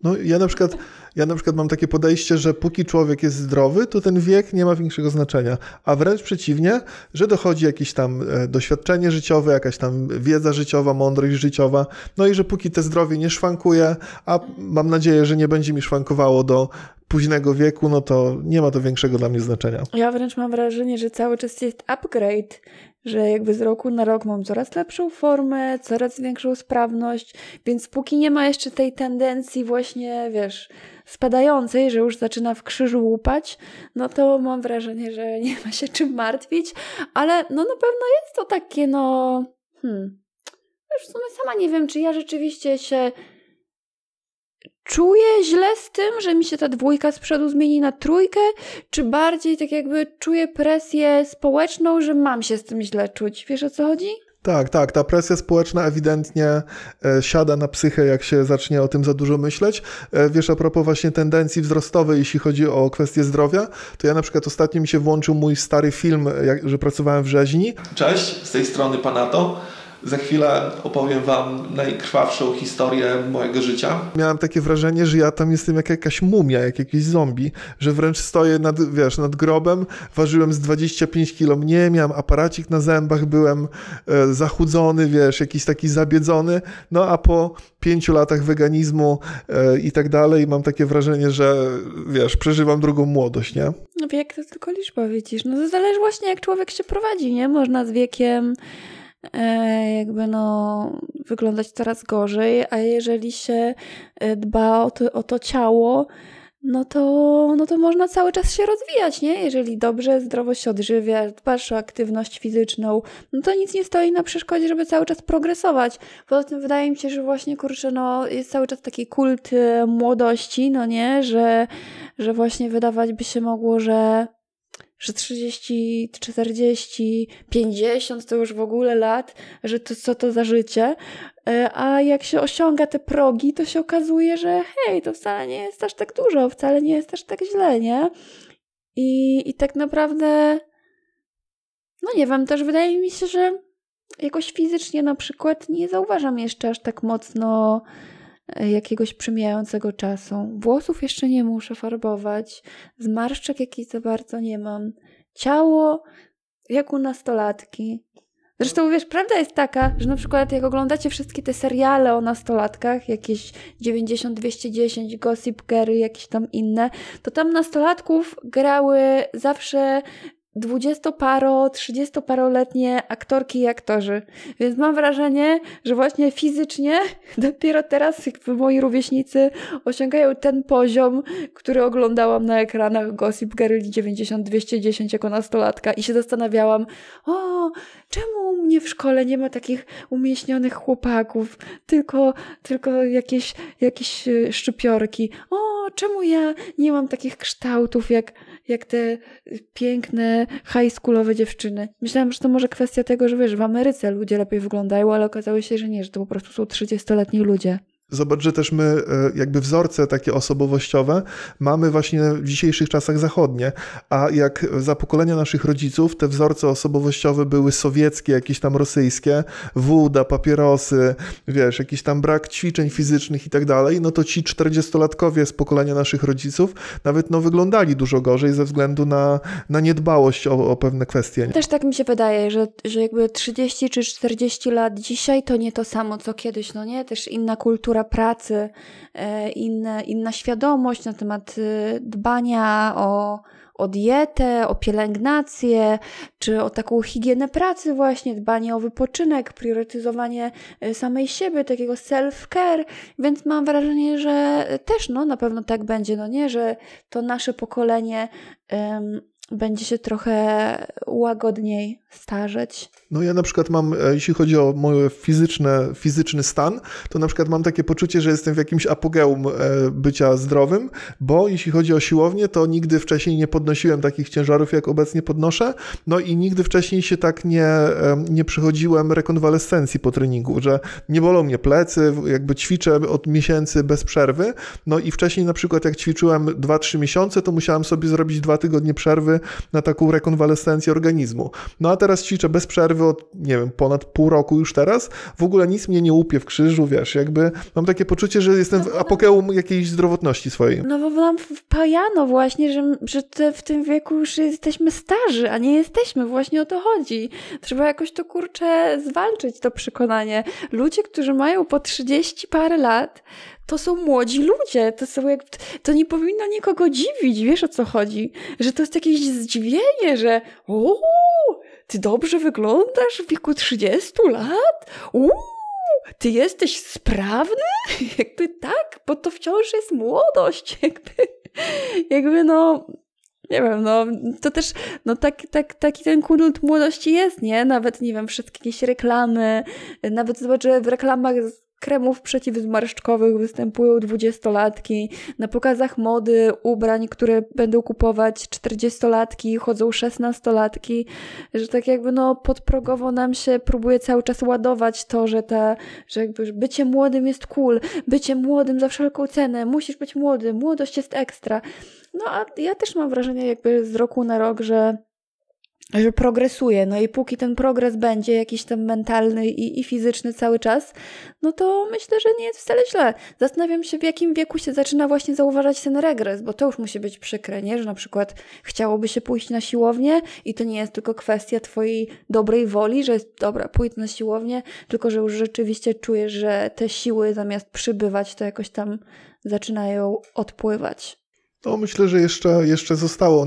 No ja na przykład, ja na przykład mam takie podejście, że póki człowiek jest zdrowy, to ten wiek nie ma większego znaczenia, a wręcz przeciwnie, że dochodzi jakieś tam e, doświadczenie życiowe, jakaś tam wiedza życiowa, mądrość życiowa, no i że póki te zdrowie nie szwankuje, a mam nadzieję, że nie będzie mi szwankowało do późnego wieku, no to nie ma to większego dla mnie znaczenia. Ja wręcz mam wrażenie, że cały czas jest upgrade że jakby z roku na rok mam coraz lepszą formę, coraz większą sprawność, więc póki nie ma jeszcze tej tendencji właśnie, wiesz, spadającej, że już zaczyna w krzyżu łupać, no to mam wrażenie, że [LAUGHS] nie ma się czym martwić, ale no na pewno jest to takie, no... Hmm. Już w sumie sama nie wiem, czy ja rzeczywiście się czuję źle z tym, że mi się ta dwójka z przodu zmieni na trójkę, czy bardziej tak jakby czuję presję społeczną, że mam się z tym źle czuć. Wiesz o co chodzi? Tak, tak. Ta presja społeczna ewidentnie e, siada na psychę, jak się zacznie o tym za dużo myśleć. E, wiesz, a propos właśnie tendencji wzrostowej, jeśli chodzi o kwestie zdrowia, to ja na przykład ostatnio mi się włączył mój stary film, e, że pracowałem w rzeźni. Cześć, z tej strony Panato. Za chwilę opowiem Wam najkrwawszą historię mojego życia. Miałem takie wrażenie, że ja tam jestem jak jakaś mumia, jak jakiś zombie, że wręcz stoję nad, wiesz, nad grobem, ważyłem z 25 kilo mniej, miałem aparacik na zębach, byłem e, zachudzony, wiesz, jakiś taki zabiedzony, no a po pięciu latach weganizmu e, i tak dalej mam takie wrażenie, że wiesz, przeżywam drugą młodość, nie? No wiek to tylko liczba, widzisz, no to zależy właśnie jak człowiek się prowadzi, nie? Można z wiekiem E, jakby no, wyglądać coraz gorzej, a jeżeli się e, dba o to, o to ciało, no to, no to można cały czas się rozwijać, nie? Jeżeli dobrze, zdrowo się odżywia, dbasz o aktywność fizyczną, no to nic nie stoi na przeszkodzie, żeby cały czas progresować. Poza tym wydaje mi się, że właśnie, kurczę, no jest cały czas taki kult e, młodości, no nie? Że, że właśnie wydawać by się mogło, że że 30, 40, 50 to już w ogóle lat, że to co to za życie. E, a jak się osiąga te progi, to się okazuje, że hej, to wcale nie jest aż tak dużo, wcale nie jest aż tak źle, nie? I, i tak naprawdę, no nie wiem, też wydaje mi się, że jakoś fizycznie na przykład nie zauważam jeszcze aż tak mocno E, jakiegoś przemijającego czasu. Włosów jeszcze nie muszę farbować, zmarszczek jakichś za bardzo nie mam. Ciało jak u nastolatki. Zresztą wiesz, prawda jest taka, że na przykład jak oglądacie wszystkie te seriale o nastolatkach, jakieś 90-210, Gossip Girl, jakieś tam inne, to tam nastolatków grały zawsze dwudziestoparo, trzydziestoparoletnie aktorki i aktorzy. Więc mam wrażenie, że właśnie fizycznie [LAUGHS] dopiero teraz moi rówieśnicy osiągają ten poziom, który oglądałam na ekranach Gossip Girl 90-210 jako nastolatka i się zastanawiałam, o, czemu u mnie w szkole nie ma takich umieśnionych chłopaków, tylko, tylko jakieś, jakieś e, szczypiorki. O, czemu ja nie mam takich kształtów jak, jak te piękne high schoolowe dziewczyny. Myślałam, że to może kwestia tego, że wiesz, w Ameryce ludzie lepiej wyglądają, ale okazało się, że nie, że to po prostu są 30-letni ludzie. Zobacz, że też my e, jakby wzorce takie osobowościowe mamy właśnie w dzisiejszych czasach zachodnie, a jak za pokolenia naszych rodziców te wzorce osobowościowe były sowieckie, jakieś tam rosyjskie, wuda, papierosy, wiesz, jakiś tam brak ćwiczeń fizycznych i tak dalej, no to ci 40-latkowie z pokolenia naszych rodziców nawet no wyglądali dużo gorzej ze względu na, na niedbałość o, o pewne kwestie. Też tak mi się wydaje, że, że jakby 30 czy 40 lat dzisiaj to nie to samo co kiedyś, no nie? Też inna kultura kultura pracy, e, inne, inna świadomość na temat e, dbania o, o dietę, o pielęgnację, czy o taką higienę pracy, właśnie dbanie o wypoczynek, priorytetyzowanie e, samej siebie, takiego self-care. Więc mam wrażenie, że też no, na pewno tak będzie, no nie, że to nasze pokolenie. Um, będzie się trochę łagodniej starzeć? No ja na przykład mam, e, jeśli chodzi o mój fizyczne, fizyczny stan, to na przykład mam takie poczucie, że jestem w jakimś apogeum e, bycia zdrowym, bo jeśli chodzi o siłownię, to nigdy wcześniej nie podnosiłem takich ciężarów, jak obecnie podnoszę, no i nigdy wcześniej się tak nie, nie przychodziłem rekonwalescencji po treningu, że nie bolą mnie plecy, jakby ćwiczę od miesięcy bez przerwy, no i wcześniej na przykład jak ćwiczyłem 2-3 miesiące, to musiałem sobie zrobić dwa tygodnie przerwy na taką rekonwalescencję organizmu. No a teraz ćwiczę bez przerwy od, nie wiem, ponad pół roku już teraz. W ogóle nic mnie nie łupie w krzyżu, wiesz, jakby mam takie poczucie, że jestem no w apogeum jakiejś zdrowotności swojej. No bo nam wpajano właśnie, że, że te, w tym wieku już jesteśmy starzy, a nie jesteśmy. Właśnie o to chodzi. Trzeba jakoś to, kurczę, zwalczyć to przekonanie. Ludzie, którzy mają po 30 parę lat, to są młodzi ludzie, to są jak, to nie powinno nikogo dziwić, wiesz o co chodzi, że to jest jakieś zdziwienie, że uuu, ty dobrze wyglądasz w wieku 30 lat? Uuu, ty jesteś sprawny? [LAUGHS] Jakby tak, bo to wciąż jest młodość, [LAUGHS] jakby, jakby no, nie wiem, no to też, no tak, tak, taki ten kult młodości jest, nie? Nawet, nie wiem, wszystkie jakieś reklamy, nawet zobaczę w reklamach kremów przeciwzmarszczkowych występują dwudziestolatki, na pokazach mody, ubrań, które będą kupować czterdziestolatki, chodzą szesnastolatki, że tak jakby no podprogowo nam się próbuje cały czas ładować to, że ta, że jakby bycie młodym jest cool, bycie młodym za wszelką cenę, musisz być młody, młodość jest ekstra. No a ja też mam wrażenie jakby z roku na rok, że że progresuje, no i póki ten progres będzie jakiś tam mentalny i, i fizyczny cały czas, no to myślę, że nie jest wcale źle. Zastanawiam się, w jakim wieku się zaczyna właśnie zauważać ten regres, bo to już musi być przykre, nie? Że na przykład chciałoby się pójść na siłownię i to nie jest tylko kwestia twojej dobrej woli, że jest, dobra, pójdź na siłownię, tylko że już rzeczywiście czujesz, że te siły zamiast przybywać, to jakoś tam zaczynają odpływać. No myślę, że jeszcze, jeszcze zostało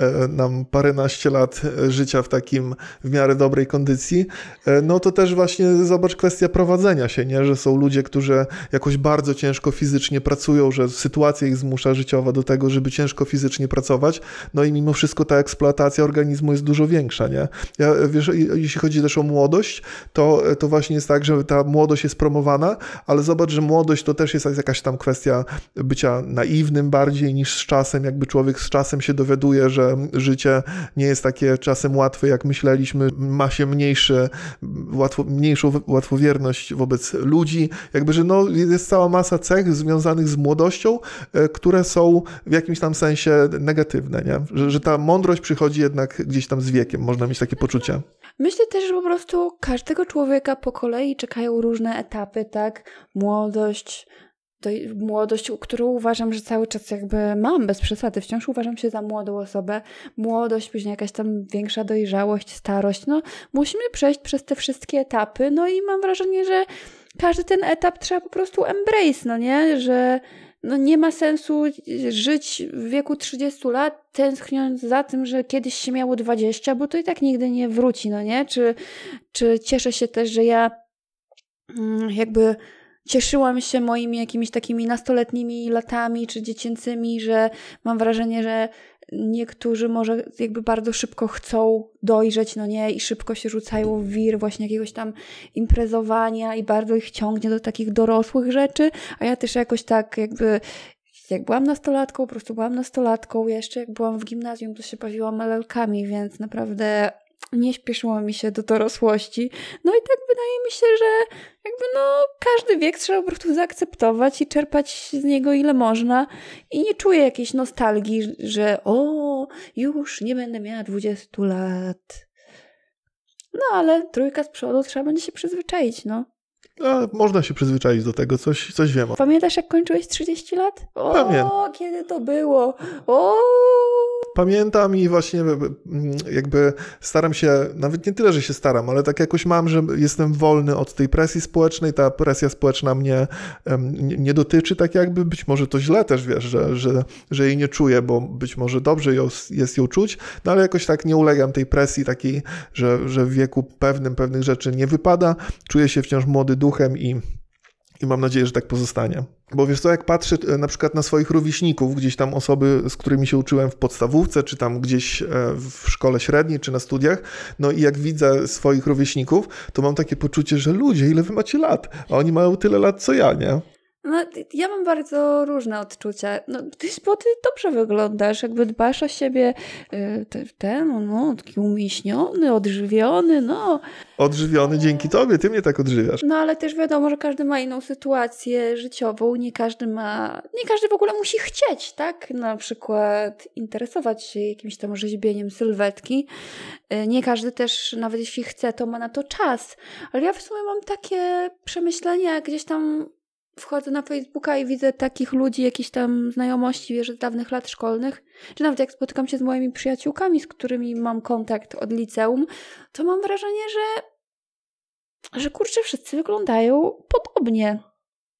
E, nam paręnaście lat e, życia w takim w miarę dobrej kondycji, e, no to też właśnie zobacz kwestia prowadzenia się, nie? Że są ludzie, którzy jakoś bardzo ciężko fizycznie pracują, że sytuacja ich zmusza życiowa do tego, żeby ciężko fizycznie pracować, no i mimo wszystko ta eksploatacja organizmu jest dużo większa, nie? Ja, wiesz, jeśli chodzi też o młodość, to, to właśnie jest tak, że ta młodość jest promowana, ale zobacz, że młodość to też jest jakaś tam kwestia bycia naiwnym bardziej niż z czasem, jakby człowiek z czasem się dowiaduje, że życie nie jest takie czasem łatwe, jak myśleliśmy, ma się mniejsze, łatwo, mniejszą łatwowierność wobec ludzi, jakby, że no, jest cała masa cech związanych z młodością, e, które są w jakimś tam sensie negatywne, nie? Że, że ta mądrość przychodzi jednak gdzieś tam z wiekiem, można mieć takie poczucie. Myślę też, że po prostu każdego człowieka po kolei czekają różne etapy, tak? Młodość, to młodość, którą uważam, że cały czas jakby mam, bez przesady, wciąż uważam się za młodą osobę. Młodość, później jakaś tam większa dojrzałość, starość. No, musimy przejść przez te wszystkie etapy, no i mam wrażenie, że każdy ten etap trzeba po prostu embrace, no nie? Że no nie ma sensu żyć w wieku 30 lat, tęskniąc za tym, że kiedyś się miało 20, bo to i tak nigdy nie wróci, no nie? Czy, czy cieszę się też, że ja mm, jakby cieszyłam się moimi jakimiś takimi nastoletnimi latami czy dziecięcymi, że mam wrażenie, że niektórzy może jakby bardzo szybko chcą dojrzeć, no nie, i szybko się rzucają w wir właśnie jakiegoś tam imprezowania i bardzo ich ciągnie do takich dorosłych rzeczy, a ja też jakoś tak jakby jak byłam nastolatką, po prostu byłam nastolatką, ja jeszcze jak byłam w gimnazjum, to się bawiłam malelkami, więc naprawdę nie śpieszyło mi się do dorosłości. No i tak wydaje mi się, że jakby no każdy wiek trzeba po prostu zaakceptować i czerpać z niego ile można i nie czuję jakiejś nostalgii, że o, już nie będę miała 20 lat. No ale trójka z przodu trzeba będzie się przyzwyczaić, no. A, no, można się przyzwyczaić do tego, coś, coś wiem. Pamiętasz, jak kończyłeś 30 lat? O, Pamiętam. kiedy to było? O! pamiętam i właśnie mm, jakby staram się, nawet nie tyle, że się staram, ale tak jakoś mam, że jestem wolny od tej presji społecznej, ta presja społeczna mnie nie dotyczy tak jakby, być może to źle też, wiesz, że, że, że jej nie czuję, bo być może dobrze ją, jest ją czuć, no ale jakoś tak nie ulegam tej presji takiej, że, że w wieku pewnym pewnych rzeczy nie wypada, czuję się wciąż młody duchem i i mam nadzieję, że tak pozostanie. Bo wiesz co, jak patrzę e, na przykład na swoich rówieśników, gdzieś tam osoby, z którymi się uczyłem w podstawówce, czy tam gdzieś e, w szkole średniej, czy na studiach, no i jak widzę swoich rówieśników, to mam takie poczucie, że ludzie, ile wy macie lat? A oni mają tyle lat, co ja, nie? No, ja mam bardzo różne odczucia. No, ty, bo ty dobrze wyglądasz, jakby dbasz o siebie. Y, ten, no, taki umiśniony, odżywiony, no. Odżywiony dzięki tobie, ty mnie tak odżywiasz. No, ale też wiadomo, że każdy ma inną sytuację życiową, nie każdy ma, nie każdy w ogóle musi chcieć, tak? Na przykład interesować się jakimś tam rzeźbieniem sylwetki. Y, nie każdy też, nawet jeśli chce, to ma na to czas. Ale ja w sumie mam takie przemyślenia gdzieś tam wchodzę na Facebooka i widzę takich ludzi, jakieś tam znajomości, wiesz, z dawnych lat szkolnych, czy nawet jak spotykam się z moimi przyjaciółkami, z którymi mam kontakt od liceum, to mam wrażenie, że, że kurczę, wszyscy wyglądają podobnie.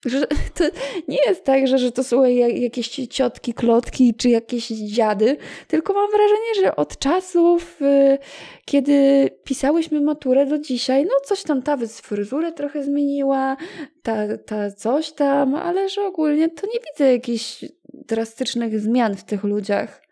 Że to nie jest tak, że, że to są jakieś ciotki, klotki czy jakieś dziady, tylko mam wrażenie, że od czasów, y, kiedy pisałyśmy maturę do dzisiaj, no coś tam ta fryzurę trochę zmieniła, ta, ta coś tam, ale że ogólnie to nie widzę jakichś drastycznych zmian w tych ludziach.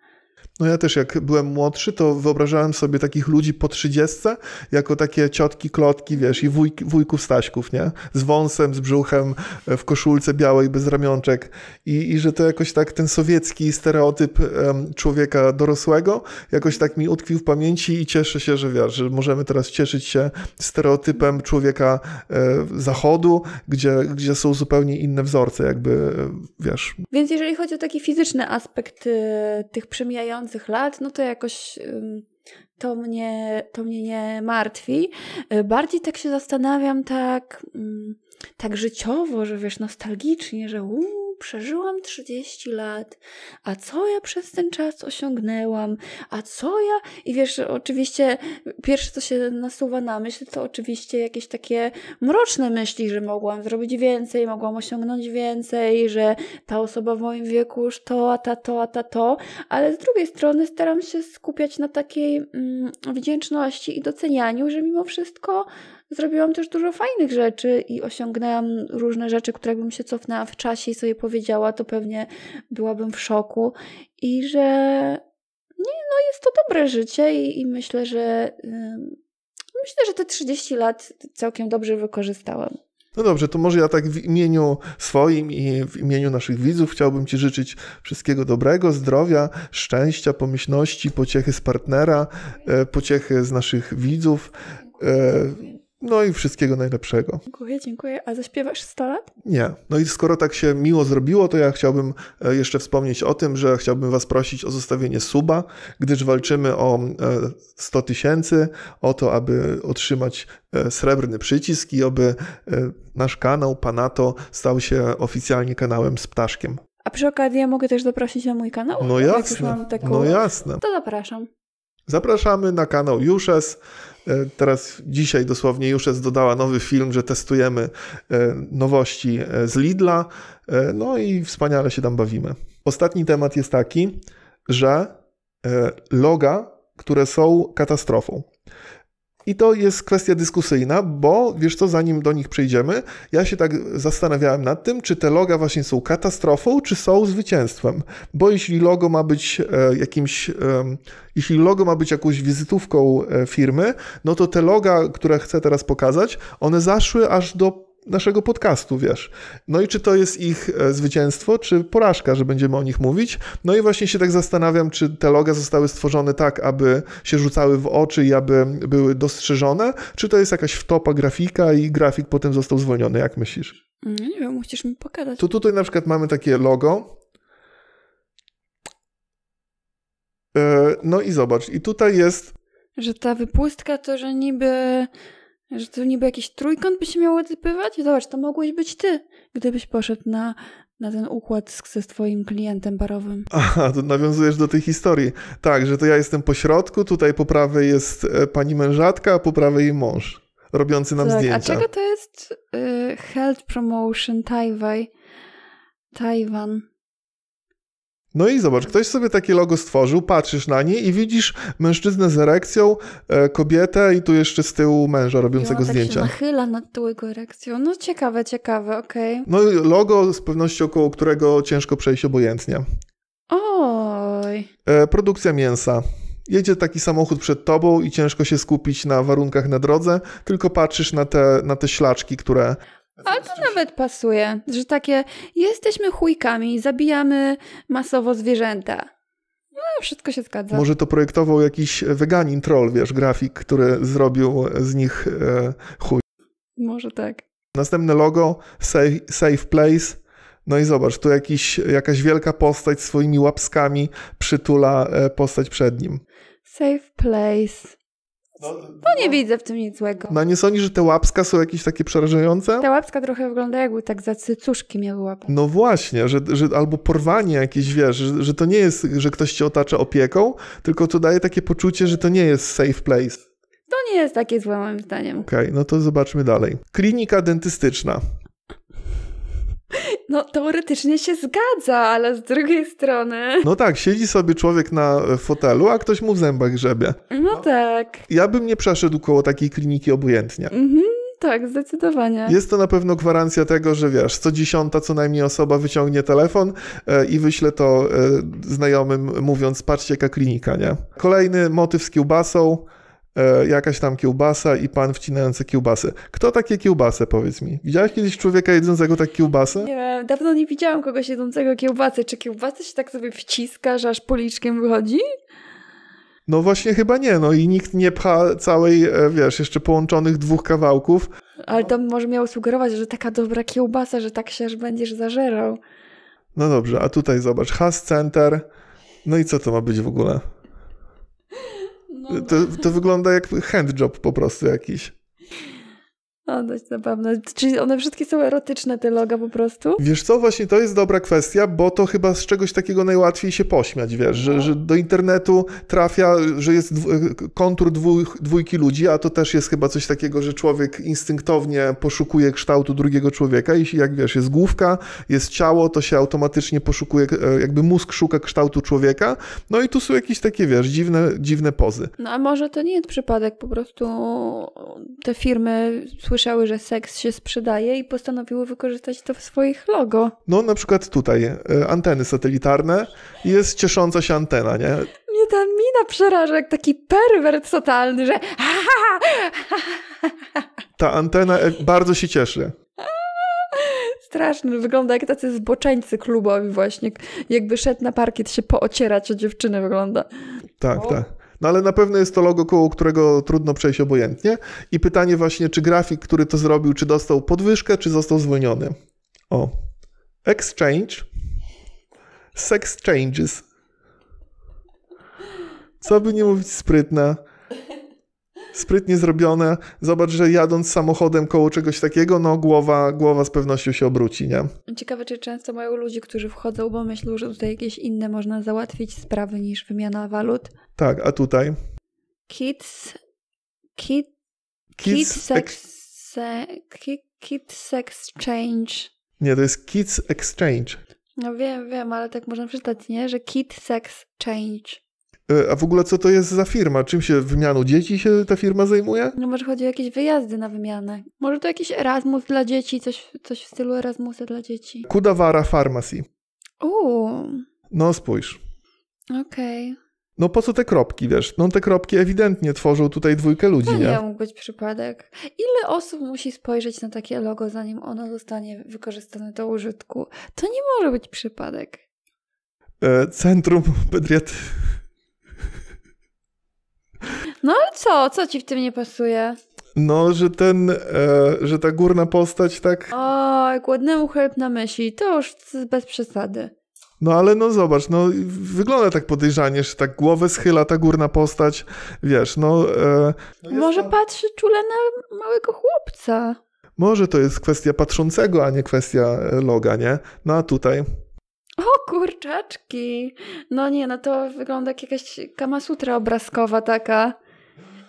No ja też jak byłem młodszy, to wyobrażałem sobie takich ludzi po trzydziestce jako takie ciotki, klotki, wiesz, i wuj, wujków Staśków, nie? Z wąsem, z brzuchem, e, w koszulce białej, bez ramionczek. I, i że to jakoś tak ten sowiecki stereotyp człowieka dorosłego jakoś tak mi utkwił w pamięci i cieszę się, że wiesz, że możemy teraz cieszyć się stereotypem człowieka e, zachodu, gdzie, gdzie są zupełnie inne wzorce, jakby, e, wiesz. Więc jeżeli chodzi o taki fizyczny aspekt tych przemijających 90. lat, no to jakoś to mnie, to mnie nie martwi. Y, bardziej tak się zastanawiam, tak, mm, tak życiowo, że wiesz, nostalgicznie, że uuu, przeżyłam 30 lat, a co ja przez ten czas osiągnęłam, a co ja. I wiesz, oczywiście, pierwsze co się nasuwa na myśl, to oczywiście jakieś takie mroczne myśli, że mogłam zrobić więcej, mogłam osiągnąć więcej, że ta osoba w moim wieku już to, a ta, to, a ta, to. Ale z drugiej strony staram się skupiać na takiej mm, wdzięczności i docenianiu, że mimo wszystko zrobiłam też dużo fajnych rzeczy i osiągnęłam różne rzeczy, które bym się cofnęła w czasie i sobie powiedziała, to pewnie byłabym w szoku. I że nie, no jest to dobre życie i, i myślę, że yy, myślę, że te 30 lat całkiem dobrze wykorzystałam. No dobrze, to może ja tak w imieniu swoim i w imieniu naszych widzów chciałbym Ci życzyć wszystkiego dobrego, zdrowia, szczęścia, pomyślności, pociechy z partnera, e, pociechy z naszych widzów. E, no i wszystkiego najlepszego. Dziękuję, dziękuję. A zaśpiewasz 100 lat? Nie. No i skoro tak się miło zrobiło, to ja chciałbym e, jeszcze wspomnieć o tym, że chciałbym Was prosić o zostawienie suba, gdyż walczymy o 100 e, tysięcy, o to, aby otrzymać e, srebrny przycisk i aby nasz kanał Panato stał się oficjalnie kanałem z ptaszkiem. A przy okazji ja mogę też zaprosić na mój kanał? No jasne. Taką... No jasne. To zapraszam. Zapraszamy na kanał Juszes. E, teraz dzisiaj dosłownie Juszes dodała nowy film, że testujemy e, nowości e, z Lidla. No i wspaniale się tam bawimy. Ostatni temat jest taki, że loga, które są katastrofą. I to jest kwestia dyskusyjna, bo wiesz co, zanim do nich przejdziemy, ja się tak zastanawiałem nad tym, czy te loga właśnie są katastrofą, czy są zwycięstwem. Bo jeśli logo ma być e, jakimś, jeśli logo ma być jakąś wizytówką e, firmy, no to te loga, które chcę teraz pokazać, one zaszły aż do naszego podcastu, wiesz. No i czy to jest ich e, zwycięstwo, czy porażka, że będziemy o nich mówić? No i właśnie się tak zastanawiam, czy te loga zostały stworzone tak, aby się rzucały w oczy i aby były dostrzeżone, czy to jest jakaś wtopa grafika i grafik potem został zwolniony, jak myślisz? No nie wiem, musisz mi pokazać. To tutaj na przykład mamy takie logo, e, no i zobacz, i tutaj jest. Że ta wypustka to, że niby że to niby jakiś trójkąt by się miał odbywać? Zobacz, to mogłeś być ty, gdybyś poszedł na, na ten układ z, ze swoim klientem barowym. Aha, to nawiązujesz do tej historii. Tak, że to ja jestem po środku, tutaj po prawej jest e, pani mężatka, a po prawej mąż, robiący nam tak, zdjęcia. A czego to jest y, Health Promotion Taiwan? Taiwan. No i zobacz, ktoś sobie takie logo stworzył, patrzysz na nie i widzisz mężczyznę z erekcją, e, kobietę i tu jeszcze z tyłu męża robiącego ja, tak zdjęcia. Tak się nachyla nad tą jego erekcją. No ciekawe, ciekawe, okej. Okay. No logo z pewnością koło którego ciężko przejść obojętnie. Oj. E, produkcja mięsa. Jedzie taki samochód przed tobą i ciężko się skupić na warunkach na drodze, tylko patrzysz na te, na te ślaczki, które ale to nawet pasuje, że takie jesteśmy chujkami, zabijamy masowo zwierzęta. No, wszystko się zgadza. Może to projektował jakiś weganin troll, wiesz, grafik, który zrobił z nich e, chuj. Może tak. Następne logo, safe, safe place. No i zobacz, tu jakiś, jakaś wielka postać swoimi łapskami przytula e, postać przed nim. Safe place. No, no, nie widzę w tym nic złego. No nie sądzisz, że te łapska są jakieś takie przerażające? Te łapska trochę wygląda jakby tak za cycuszki miały łapę. No właśnie, że, że albo porwanie jakieś, wiesz, że, że to nie jest, że ktoś cię otacza opieką, tylko to daje takie poczucie, że to nie jest safe place. To nie jest takie złe moim zdaniem. Okej, okay, no to zobaczmy dalej. Klinika dentystyczna. No, teoretycznie się zgadza, ale z drugiej strony. No tak, siedzi sobie człowiek na e, fotelu, a ktoś mu w zębach grzebie. No, no. tak. Ja bym nie przeszedł koło takiej kliniki obojętnie. Mhm. Tak, zdecydowanie. Jest to na pewno gwarancja tego, że wiesz, co dziesiąta co najmniej osoba wyciągnie telefon e, i wyśle to e, znajomym, mówiąc, patrzcie, jaka klinika, nie? Kolejny motyw z kiełbasą. E, jakaś tam kiełbasa i pan wcinający kiełbasę. Kto takie kiełbasę, powiedz mi? Widziałeś kiedyś człowieka jedzącego tak kiełbasę? Nie wiem, dawno nie widziałam kogoś jedzącego kiełbasę. Czy kiełbasę się tak sobie wciska, że aż policzkiem wychodzi? No właśnie chyba nie, no i nikt nie pcha całej, e, wiesz, jeszcze połączonych dwóch kawałków. Ale to może miało sugerować, że taka dobra kiełbasa, że tak się aż będziesz zażerał. No dobrze, a tutaj zobacz, has center, no i co to ma być w ogóle? To, to wygląda jak handjob po prostu jakiś. O, dość zabawne. Czyli one wszystkie są erotyczne, te loga po prostu? Wiesz co, właśnie to jest dobra kwestia, bo to chyba z czegoś takiego najłatwiej się pośmiać, wiesz, że, no. że do internetu trafia, że jest kontur dwój, dwójki ludzi, a to też jest chyba coś takiego, że człowiek instynktownie poszukuje kształtu drugiego człowieka i jak wiesz, jest główka, jest ciało, to się automatycznie poszukuje, e, jakby mózg szuka kształtu człowieka, no i tu są jakieś takie, wiesz, dziwne, dziwne pozy. No a może to nie jest przypadek, po prostu te firmy usłyszały, że seks się sprzedaje i postanowiły wykorzystać to w swoich logo. No na przykład tutaj e, anteny satelitarne jest ciesząca się antena, nie? Mnie ta mina przeraża, jak taki perwert totalny, że ta antena e, bardzo się cieszy straszny. Wygląda jak tacy zboczeńcy klubowi właśnie. Jakby szedł na parkiet się poocierać o dziewczyny wygląda. Tak, o. tak. No ale na pewno jest to logo, koło którego trudno przejść obojętnie. I pytanie właśnie, czy grafik, który to zrobił, czy dostał podwyżkę, czy został zwolniony. O. Exchange. Sex changes. Co by nie mówić sprytne? sprytnie zrobione. Zobacz, że jadąc samochodem koło czegoś takiego, no głowa, głowa z pewnością się obróci, nie? Ciekawe, czy często mają ludzi, którzy wchodzą, bo myślą, że tutaj jakieś inne można załatwić sprawy niż wymiana walut. Tak, a tutaj? Kids... Kid... Kids... Kids sex... Se, kids Exchange. Nie, to jest Kids Exchange. No wiem, wiem, ale tak można przeczytać, nie? Że Kids Exchange. E, a w ogóle co to jest za firma? Czym się wymianą dzieci się ta firma zajmuje? No może chodzi o jakieś wyjazdy na wymianę. Może to jakiś Erasmus dla dzieci, coś, coś w stylu Erasmusa dla dzieci. Kudawara Pharmacy. Uuu. No spójrz. Okej. Okay. No po co te kropki, wiesz? No te kropki ewidentnie tworzą tutaj dwójkę ludzi, to nie? nie? mógł być przypadek. Ile osób musi spojrzeć na takie logo, zanim ono zostanie wykorzystane do użytku? To nie może być przypadek. E, centrum [LAUGHS] pediatry... No ale co? Co ci w tym nie pasuje? No, że ten, e, że ta górna postać tak... O, ładnemu chleb na myśli. To już bez przesady. No ale no zobacz, no wygląda tak podejrzanie, że tak głowę schyla ta górna postać, wiesz, no... E, no Może patrzy czule na małego chłopca. Może to jest kwestia patrzącego, a nie kwestia e, loga, nie? No a tutaj o kurczaczki! No nie, no to wygląda jak jakaś kamasutra obrazkowa taka.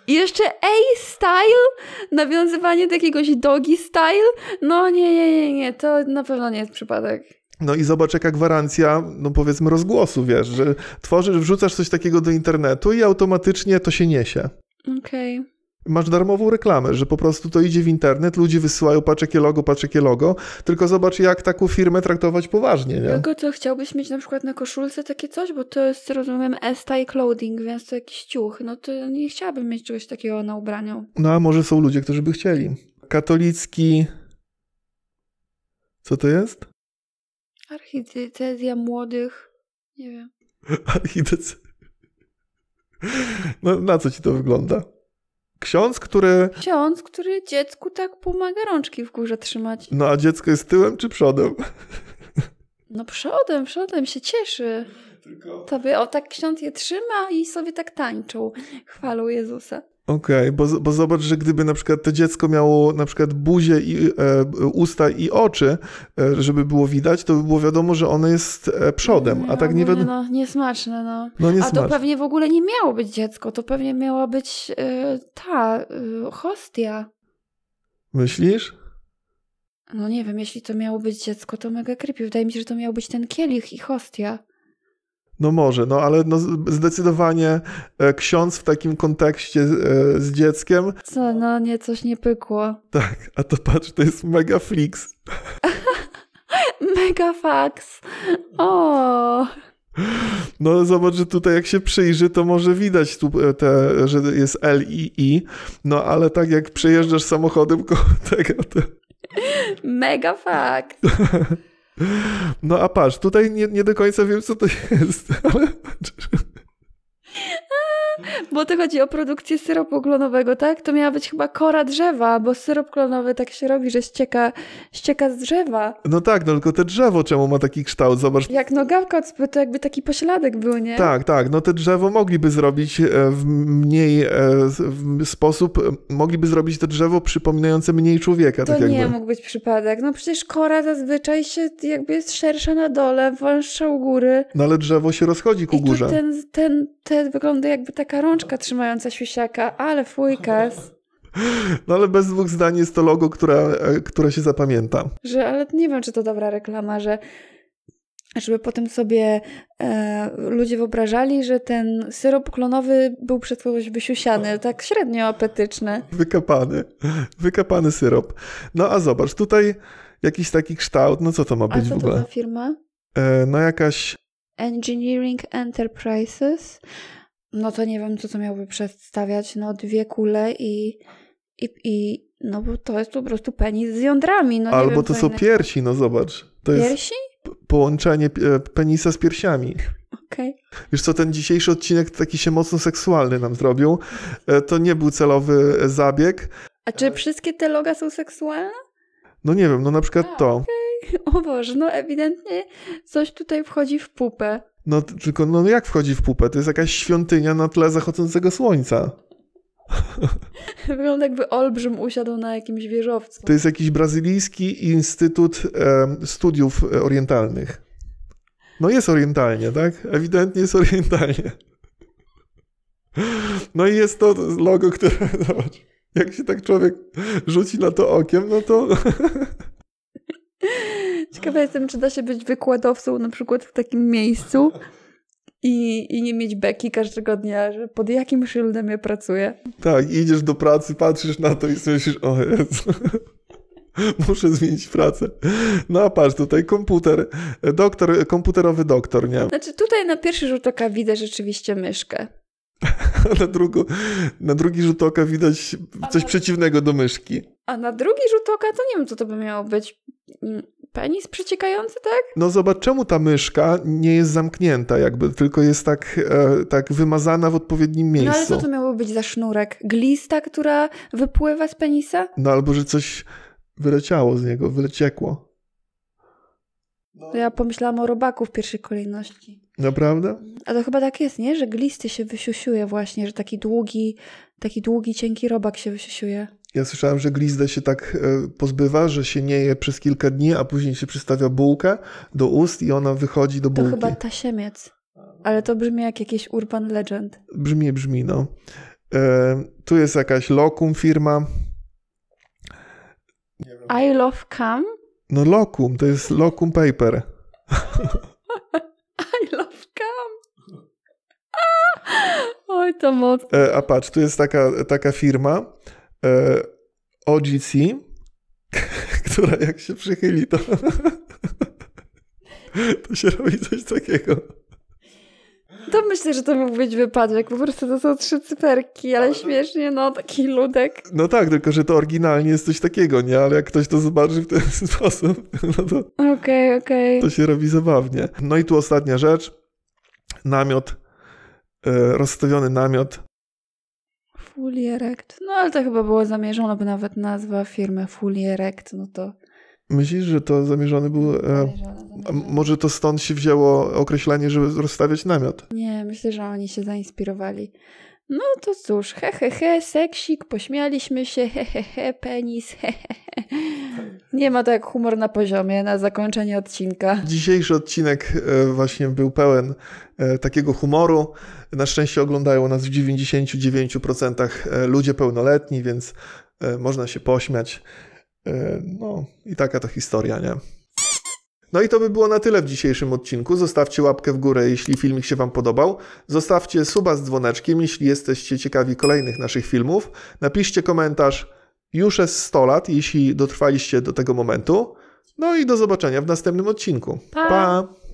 I jeszcze A-style, nawiązywanie do jakiegoś dogi style. No nie, nie, nie, nie, to na pewno nie jest przypadek. No i zobacz, jaka gwarancja, no powiedzmy, rozgłosu, wiesz, że tworzysz, wrzucasz coś takiego do internetu i automatycznie to się niesie. Okej. Okay masz darmową reklamę, że po prostu to idzie w internet, ludzie wysyłają patrz jakie logo, patrz logo, tylko zobacz jak taką firmę traktować poważnie, nie? Tylko co, chciałbyś mieć na przykład na koszulce takie coś, bo to jest, rozumiem, S-tie clothing, więc to jakiś ciuch, no to nie chciałabym mieć czegoś takiego na ubraniu. No a może są ludzie, którzy by chcieli. Katolicki... Co to jest? Archidiecezja młodych, nie wiem. [LAUGHS] Archidiecezja... No na co ci to wygląda? Ksiądz, który. Ksiądz, który dziecku tak pomaga rączki w górze trzymać. No a dziecko jest tyłem czy przodem? No przodem, przodem się cieszy. Tylko... Tobie, o tak ksiądz je trzyma i sobie tak tańczył. Chwalą Jezusa. Okej, okay, bo, bo zobacz, że gdyby na przykład to dziecko miało na przykład buzię i e, usta i oczy, e, żeby było widać, to by było wiadomo, że ono jest e, przodem, nie, a tak nie wiadomo. No, niesmaczne, no. no niesmaczne. A to pewnie w ogóle nie miało być dziecko, to pewnie miała być e, ta y, hostia. Myślisz? No nie wiem, jeśli to miało być dziecko, to mega creepy. Wydaje mi się, że to miał być ten kielich i hostia. No może, no ale no zdecydowanie e, ksiądz w takim kontekście e, z, dzieckiem. Co, no nie, coś nie pykło. [LAUGHS] Tak, a to patrz, to jest mega flix. [LAUGHS] mega fax. O. No zobacz, że tutaj jak się przyjrzy, to może widać tu e, te, że jest L i I, no ale tak jak przejeżdżasz samochodem [LAUGHS] koło tego, to... Mega fakt. No a patrz, tutaj nie, nie do końca wiem, co to jest, [LAUGHS] ale bo to chodzi o produkcję syropu klonowego, tak? To miała być chyba kora drzewa, bo syrop klonowy tak się robi, że ścieka, ścieka z drzewa. No tak, no tylko te drzewo czemu ma taki kształt? Zobacz. Jak nogawka od to jakby taki pośladek był, nie? Tak, tak. No te drzewo mogliby zrobić e, w mniej e, w sposób, e, mogliby zrobić to drzewo przypominające mniej człowieka. To tak nie mógł być przypadek. No przecież kora zazwyczaj się jakby jest szersza na dole, węższa u góry. No ale drzewo się rozchodzi ku I górze. Ten, ten, wygląda jakby tak taka rączka trzymająca siusiaka, ale fujkas. No ale bez dwóch zdań jest to logo, która, e, która się zapamięta. Że, ale nie wiem, czy to dobra reklama, że żeby potem sobie e, ludzie wyobrażali, że ten syrop klonowy był przez kogoś wysiusiany, tak, tak średnio apetyczny. Wykapany, wykapany syrop. No a zobacz, tutaj jakiś taki kształt, no co to ma być a co w ogóle? to za firma? E, no jakaś... Engineering Enterprises no to nie wiem, co to miałby przedstawiać. No dwie kule i, i, i no bo to jest po prostu penis z jądrami. No, Albo wiem, to są innego. piersi, no zobacz. To piersi? połączenie penisa z piersiami. Okay. Wiesz co, ten dzisiejszy odcinek taki się mocno seksualny nam zrobił. E, to nie był celowy zabieg. A czy wszystkie te loga są seksualne? No nie wiem, no na przykład A, to. Okay. [LAUGHS] O Boże, no ewidentnie coś tutaj wchodzi w pupę. No tylko, no, no jak wchodzi w pupę? To jest jakaś świątynia na tle zachodzącego słońca. [LAUGHS] Wygląda jakby olbrzym usiadł na jakimś wieżowcu. To jest jakiś brazylijski instytut e, studiów orientalnych. No jest orientalnie, tak? Ewidentnie jest orientalnie. No i jest to logo, które... [LAUGHS] Zobacz, jak się tak człowiek rzuci na to okiem, no to... [LAUGHS] Ciekawa jestem, czy da się być wykładowcą na przykład w takim miejscu i, i nie mieć beki każdego dnia, że pod jakim szyldem ja pracuję. Tak, idziesz do pracy, patrzysz na to i sobie myślisz, o Jezu. [LAUGHS] Muszę zmienić pracę. No a patrz, tutaj komputer, e, doktor, e, komputerowy doktor, nie? [LAUGHS] Znaczy tutaj na pierwszy rzut oka widzę rzeczywiście myszkę. na, drugu, na drugi rzut oka widać coś na... przeciwnego do myszki. A na drugi rzut oka to nie wiem, co to by miało być. Mm, penis przeciekający, tak? No zobacz, czemu ta myszka nie jest zamknięta jakby, tylko jest tak, e, tak wymazana w odpowiednim miejscu. No ale co to miało być za sznurek? Glista, która wypływa z penisa? No albo, że coś wyleciało z niego, wyleciekło. No. ja pomyślałam o robaku w pierwszej kolejności. Naprawdę? A to chyba tak jest, nie? Że glisty się wysiusiuje właśnie, że taki długi, taki długi, cienki robak się wysiusiuje. Ja słyszałem, że glizdę się tak e, pozbywa, że się nie je przez kilka dni, a później się przystawia bułkę do ust i ona wychodzi do bułki. To chyba tasiemiec. Ale to brzmi jak jakiś urban legend. Brzmi, brzmi, no. E, tu jest jakaś lokum firma. I love cam? No lokum, to jest lokum paper. [LAUGHS] I love cam. [LAUGHS] Oj, to mocno. E, a patrz, tu jest taka, taka firma, e, OGC, [LAUGHS] która jak się przychyli, to, [LAUGHS] to się robi coś takiego. To myślę, że to mógł być wypadek. Po prostu to są trzy cyferki, ale śmiesznie, no, taki ludek. No tak, tylko że to oryginalnie jest coś takiego, nie? Ale jak ktoś to zobaczy w ten [LAUGHS] sposób, no to. Okej, okay, okej. Okay. To się robi zabawnie. No i tu ostatnia rzecz. Namiot, e, rozstawiony namiot Fully Erect. No ale to chyba było zamierzone, bo nawet nazwa firmy Fully Erect, no to... Myślisz, że to zamierzony był... Zamierzone, zamierzone. Może to stąd się wzięło określenie, żeby rozstawiać namiot? Nie, myślę, że oni się zainspirowali no to cóż, he he he, seksik, pośmialiśmy się, he he he, penis, he he he. Nie ma to jak humor na poziomie, na zakończenie odcinka. Dzisiejszy odcinek e, właśnie był pełen e, takiego humoru. Na szczęście oglądają nas w 99% e, ludzie pełnoletni, więc można się pośmiać. No i taka ta historia, nie? No i to by było na tyle w dzisiejszym odcinku. Zostawcie łapkę w górę, jeśli filmik się Wam podobał. Zostawcie suba z dzwoneczkiem, jeśli jesteście ciekawi kolejnych naszych filmów. Napiszcie komentarz już jest 100 lat, jeśli dotrwaliście do tego momentu. No i do zobaczenia w następnym odcinku. pa. pa.